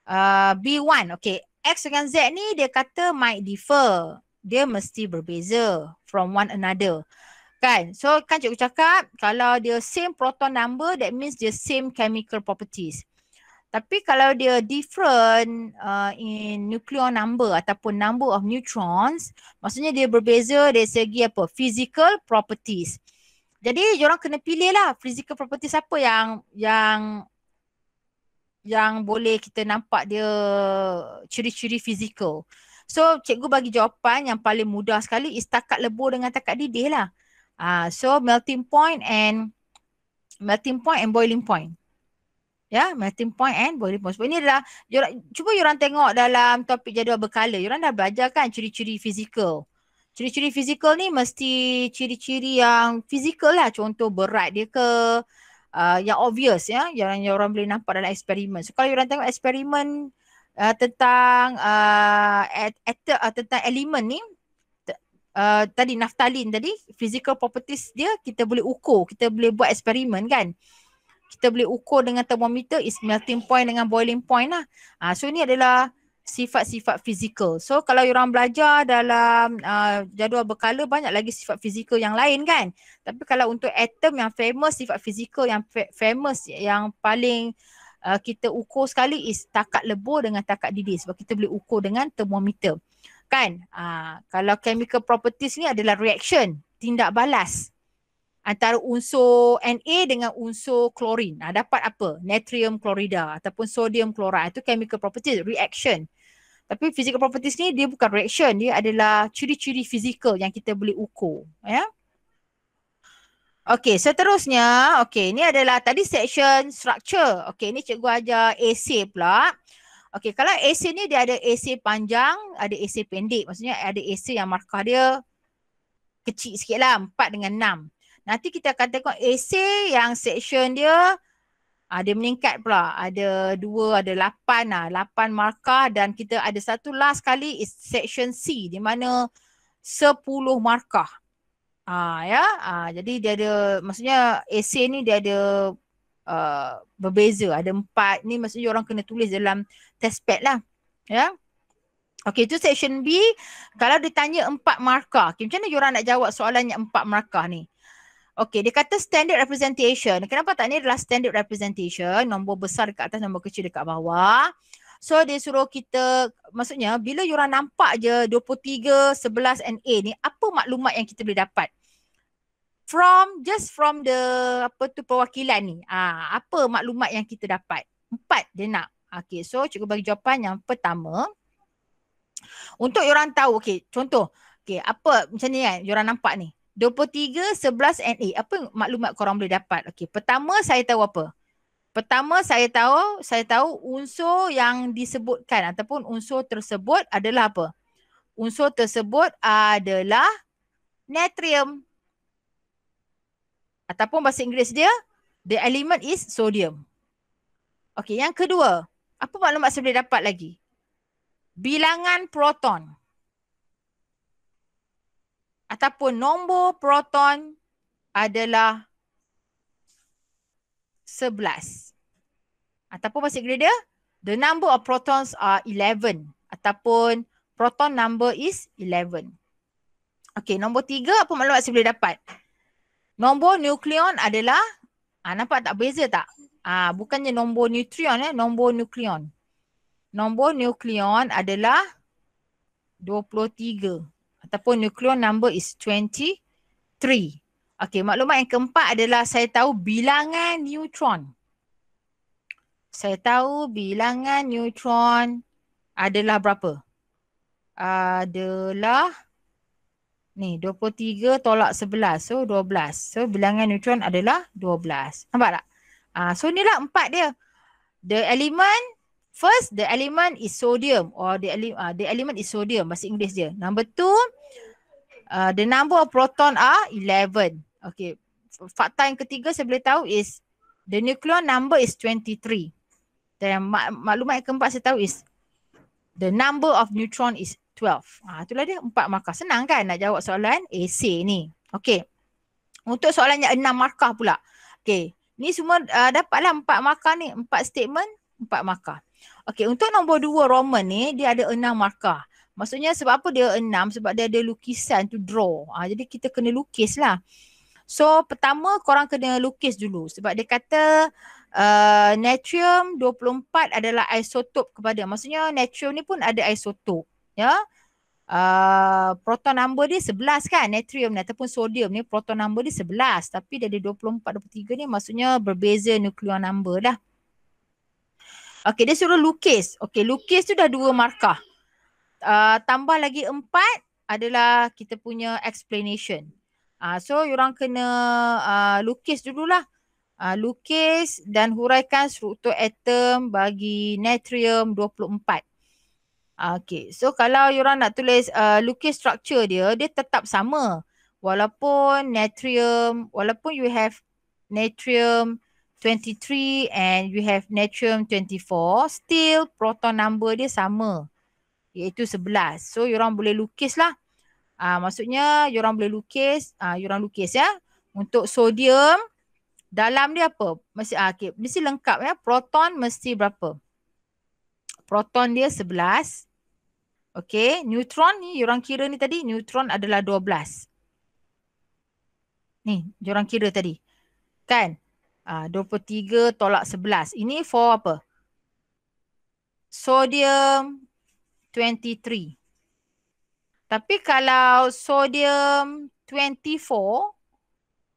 uh, ah, B1, okey. X dengan Z ni dia kata might differ. Dia mesti berbeza from one another. Kan? So kan cikgu cakap kalau dia same proton number that means dia same chemical properties. Tapi kalau dia different uh, in nuclear number ataupun number of neutrons, maksudnya dia berbeza dari segi apa? Physical properties. Jadi orang kena pilih lah physical properties apa yang yang yang boleh kita nampak dia ciri-ciri physical. So cikgu bagi jawapan yang paling mudah sekali is takat lebur dengan takat didih lah. Uh, so melting point and melting point and boiling point. Ya, melting point and boiling point. Sebab ini adalah, yorang, cuba you orang tengok dalam topik jadual berkala. You orang dah belajar kan ciri-ciri fizikal. Ciri-ciri fizikal ni mesti ciri-ciri yang fizikal lah. Contoh berat dia ke, uh, yang obvious ya. Yang orang boleh nampak dalam eksperimen. So kalau orang tengok eksperimen uh, tentang uh, at, at, uh, tentang elemen ni, Uh, tadi naftalin tadi physical properties dia kita boleh ukur kita boleh buat eksperimen kan kita boleh ukur dengan termometer is melting point dengan boiling point lah. Ha, so ni adalah sifat-sifat fizikal. So kalau orang belajar dalam uh, jadual berkala banyak lagi sifat fizikal yang lain kan. Tapi kalau untuk atom yang famous sifat fizikal yang famous yang paling uh, kita ukur sekali is takat lebur dengan takat didih sebab kita boleh ukur dengan termometer. Kan? Uh, kalau chemical properties ni adalah reaction, tindak balas antara unsur Na dengan unsur klorin. Ha, dapat apa? Natrium klorida ataupun sodium klorida. Itu chemical properties, reaction. Tapi physical properties ni dia bukan reaction. Dia adalah ciri-ciri fizikal yang kita boleh ukur. Ya? Okay, seterusnya. Okay, ni adalah tadi section structure. Okay, ni cikgu ajar AC pula. Okay, kalau AC ni dia ada AC panjang, ada AC pendek. Maksudnya ada AC yang markah dia kecil sikit lah. 4 dengan 6. Nanti kita akan tengok essay yang section dia ada meningkat pula. Ada dua, ada lapan lah. Lapan markah dan kita ada satu last kali is section C di mana sepuluh markah. Ah ya, ah, jadi dia ada maksudnya essay ni dia ada uh, berbeza. Ada empat ni maksudnya orang kena tulis dalam test pad lah. Ya. okay tu section B. Kalau ditanya empat markah, okay, macam mana orang nak jawab soalan yang empat markah ni? Okay, dia kata standard representation. Kenapa tak ni adalah standard representation. Nombor besar dekat atas, nombor kecil dekat bawah. So dia suruh kita, maksudnya bila you orang nampak je 23, 11 and A ni, apa maklumat yang kita boleh dapat? From, just from the, apa tu, perwakilan ni. Ah, apa maklumat yang kita dapat? Empat dia nak. Okay, so cikgu bagi jawapan yang pertama. Untuk orang tahu, okay, contoh. Okay, apa macam ni kan, orang nampak ni. 23, 11 and 8. Apa maklumat korang boleh dapat? Okey, pertama saya tahu apa? Pertama saya tahu, saya tahu unsur yang disebutkan ataupun unsur tersebut adalah apa? Unsur tersebut adalah natrium. Ataupun bahasa Inggeris dia, the element is sodium. Okey, yang kedua, apa maklumat saya boleh dapat lagi? Bilangan proton ataupun nombor proton adalah 11. Ataupun masih kira dia, the number of protons are 11 ataupun proton number is 11. Okay, nombor tiga apa maklumat saya boleh dapat? Nombor nukleon adalah, ah, nampak tak beza tak? Ah, bukannya nombor neutron, eh, nombor nukleon. Nombor nukleon adalah 23 ataupun nukleon number is 23. Okey, maklumat yang keempat adalah saya tahu bilangan neutron. Saya tahu bilangan neutron adalah berapa? Adalah ni 23 tolak 11. So 12. So bilangan neutron adalah 12. Nampak tak? Ah, so ni lah empat dia. The element First, the element is sodium or the, ele uh, the element is sodium, bahasa Inggeris dia. Number two, uh, the number of proton are 11. Okay, fakta yang ketiga saya boleh tahu is the nucleon number is 23. Dan mak maklumat yang keempat saya tahu is the number of neutron is 12. Ha, ah, itulah dia empat markah. Senang kan nak jawab soalan AC ni. Okay. Untuk soalan yang enam markah pula. Okay. Ni semua uh, dapatlah empat markah ni. Empat statement, empat markah. Okay, untuk nombor dua Roman ni, dia ada enam markah. Maksudnya sebab apa dia enam? Sebab dia ada lukisan to draw. Ha, jadi kita kena lukis lah. So pertama korang kena lukis dulu sebab dia kata uh, natrium 24 adalah isotop kepada. Maksudnya natrium ni pun ada isotop. Ya. Uh, proton number dia sebelas kan natrium ni ataupun sodium ni proton number dia sebelas tapi dia ada 24 23 ni maksudnya berbeza nuclear number dah. Okay dia suruh lukis. Okay lukis tu dah dua markah. Uh, tambah lagi empat adalah kita punya explanation. Uh, so orang kena uh, lukis dululah. Uh, lukis dan huraikan struktur atom bagi natrium 24. Okay, so kalau orang nak tulis uh, lukis structure dia, dia tetap sama. Walaupun natrium, walaupun you have natrium 23 and you have natrium 24, still proton number dia sama. Iaitu 11. So, orang boleh lukis lah. Uh, maksudnya, orang boleh lukis, uh, ah, orang lukis ya. Untuk sodium, dalam dia apa? Mesti, uh, okay, mesti lengkap ya. Proton mesti berapa? Proton dia 11. Okay, neutron ni, orang kira ni tadi, neutron adalah 12. Ni, orang kira tadi. Kan? 23 ah, tolak 11. Ini for apa? Sodium 23. Tapi kalau sodium 24,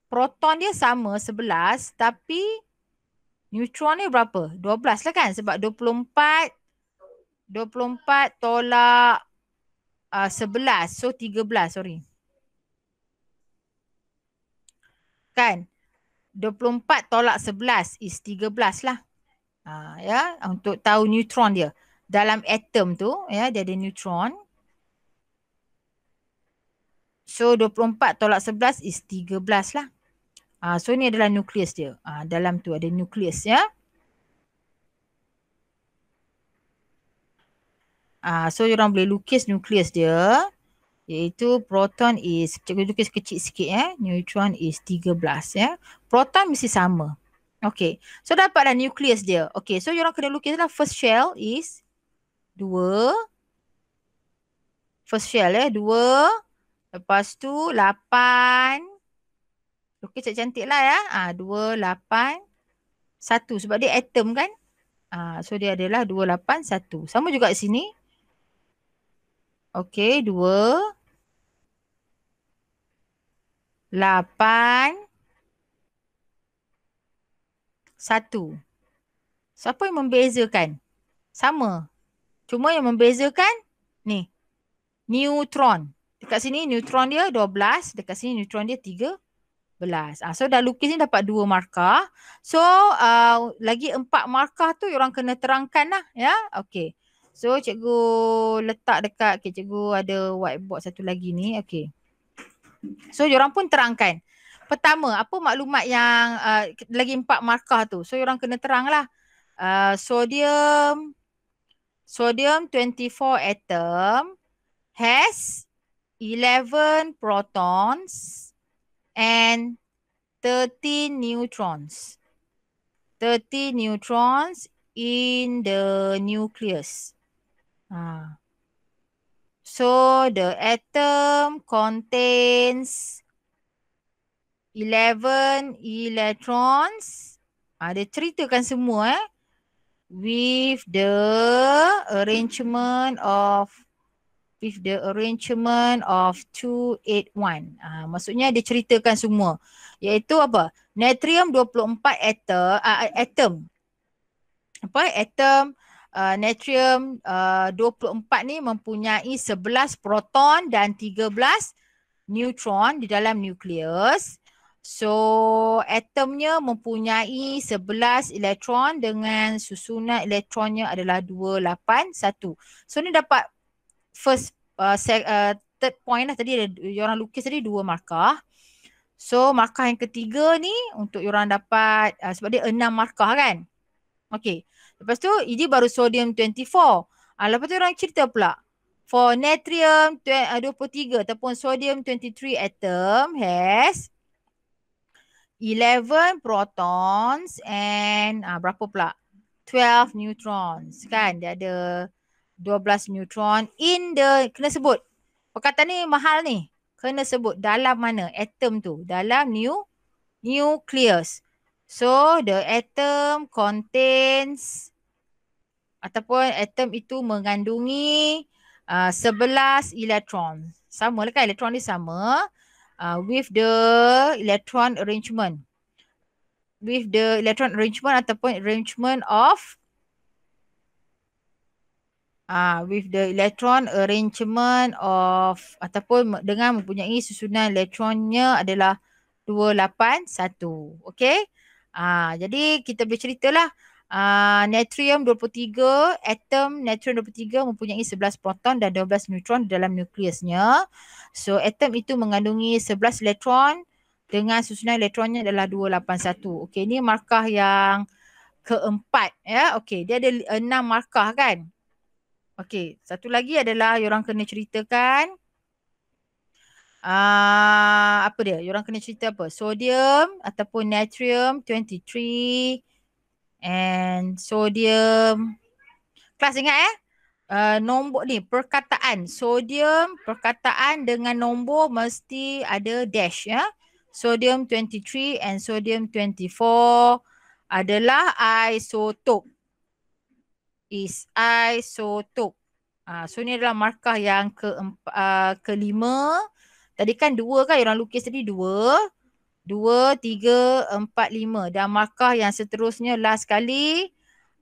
proton dia sama 11 tapi neutron dia berapa? 12 lah kan? Sebab 24, 24 tolak uh, ah, 11. So 13, sorry. Kan? 24 tolak 11 is 13 lah. Ha, ya, untuk tahu neutron dia. Dalam atom tu, ya, dia ada neutron. So 24 tolak 11 is 13 lah. Ha, so ni adalah nukleus dia. Ha, dalam tu ada nukleus ya. ha, so orang boleh lukis nukleus dia iaitu proton is cikgu tulis kecil sikit ya eh? neutron is 13 ya eh? proton mesti sama Okay, so dapatlah nucleus dia Okay, so you orang kena lukislah first shell is 2 first shell eh 2 lepas tu 8 lukis cantik lah ya ah ha, 2 8 1 sebab dia atom kan ah ha, so dia adalah 2 8 1 sama juga sini Okey, dua. Lapan. Satu. Siapa yang membezakan? Sama. Cuma yang membezakan ni. Neutron. Dekat sini neutron dia 12. Dekat sini neutron dia 13. Ha, ah, so dah lukis ni dapat dua markah. So uh, lagi empat markah tu orang kena terangkan lah. Ya? Okey. So cikgu letak dekat okay, cikgu ada whiteboard satu lagi ni. Okay. So diorang pun terangkan. Pertama, apa maklumat yang uh, lagi empat markah tu. So diorang kena terang lah. Uh, sodium, sodium 24 atom has 11 protons and 13 neutrons. 13 neutrons in the nucleus. Ha. So the atom contains 11 electrons. Ada ha, ceritakan semua eh. With the arrangement of with the arrangement of 281. Ah ha, maksudnya dia ceritakan semua iaitu apa? Natrium 24 atom uh, atom. Apa atom uh, natrium uh, 24 ni mempunyai 11 proton dan 13 neutron di dalam nukleus. So atomnya mempunyai 11 elektron dengan susunan elektronnya adalah 281. So ni dapat first uh, se- uh, third point lah tadi ada orang lukis tadi dua markah. So markah yang ketiga ni untuk orang dapat uh, sebab dia enam markah kan. Okay. Lepas tu EG baru sodium 24. Ah, lepas tu orang cerita pula. For natrium 23 ah, ataupun sodium 23 atom has 11 protons and ah, berapa pula? 12 neutrons kan? Dia ada 12 neutron in the, kena sebut. Perkataan ni mahal ni. Kena sebut dalam mana atom tu. Dalam new nucleus. So the atom contains ataupun atom itu mengandungi uh, 11 elektron. Sama lah kan elektron ni sama uh, with the electron arrangement. With the electron arrangement ataupun arrangement of Ah, with the electron arrangement of ataupun dengan mempunyai susunan elektronnya adalah 281. Okay. Ah, jadi kita boleh ceritalah uh, natrium 23, atom natrium 23 mempunyai 11 proton dan 12 neutron dalam nukleusnya. So atom itu mengandungi 11 elektron dengan susunan elektronnya adalah 281. Okey, ini markah yang keempat ya. Okey, dia ada enam markah kan? Okey, satu lagi adalah orang kena ceritakan uh, apa dia? Orang kena cerita apa? Sodium ataupun natrium 23 And sodium Kelas ingat eh uh, Nombor ni perkataan Sodium perkataan dengan nombor mesti ada dash ya yeah? Sodium 23 and sodium 24 adalah isotope Is isotope uh, So ni adalah markah yang ke uh, kelima Tadi kan dua kan orang lukis tadi dua dua, tiga, empat, lima. Dan markah yang seterusnya last kali.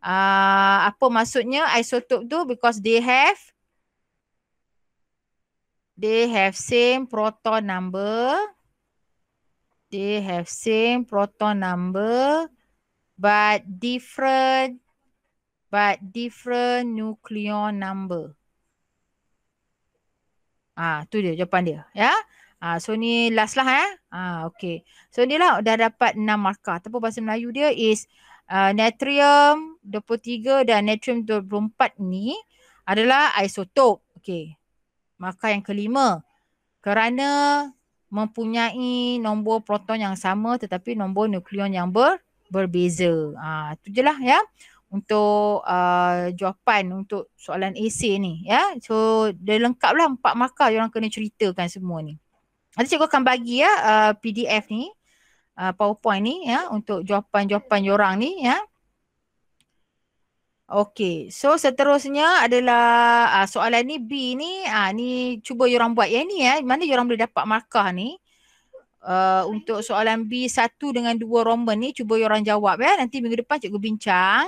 Uh, ah, apa maksudnya isotope tu? Because they have. They have same proton number. They have same proton number. But different. But different nucleon number. Ah, tu dia jawapan dia. Ya. Yeah? Ha, so ni last lah eh. Ha, ah, okay. So ni lah dah dapat 6 markah. Tapi bahasa Melayu dia is uh, natrium 23 dan natrium 24 ni adalah isotop. Okay. Markah yang kelima. Kerana mempunyai nombor proton yang sama tetapi nombor nukleon yang ber, berbeza. Ha, tu je lah ya. Untuk uh, jawapan untuk soalan AC ni. ya. So dia lengkap lah 4 markah yang orang kena ceritakan semua ni. Nanti cikgu akan bagi ya uh, PDF ni, uh, PowerPoint ni ya untuk jawapan-jawapan orang ni ya. Okey. So seterusnya adalah uh, soalan ni B ni, uh, ni cuba orang buat ya ni ya. Mana orang boleh dapat markah ni? Uh, untuk soalan B satu dengan dua Roman ni cuba orang jawab ya. Nanti minggu depan cikgu bincang.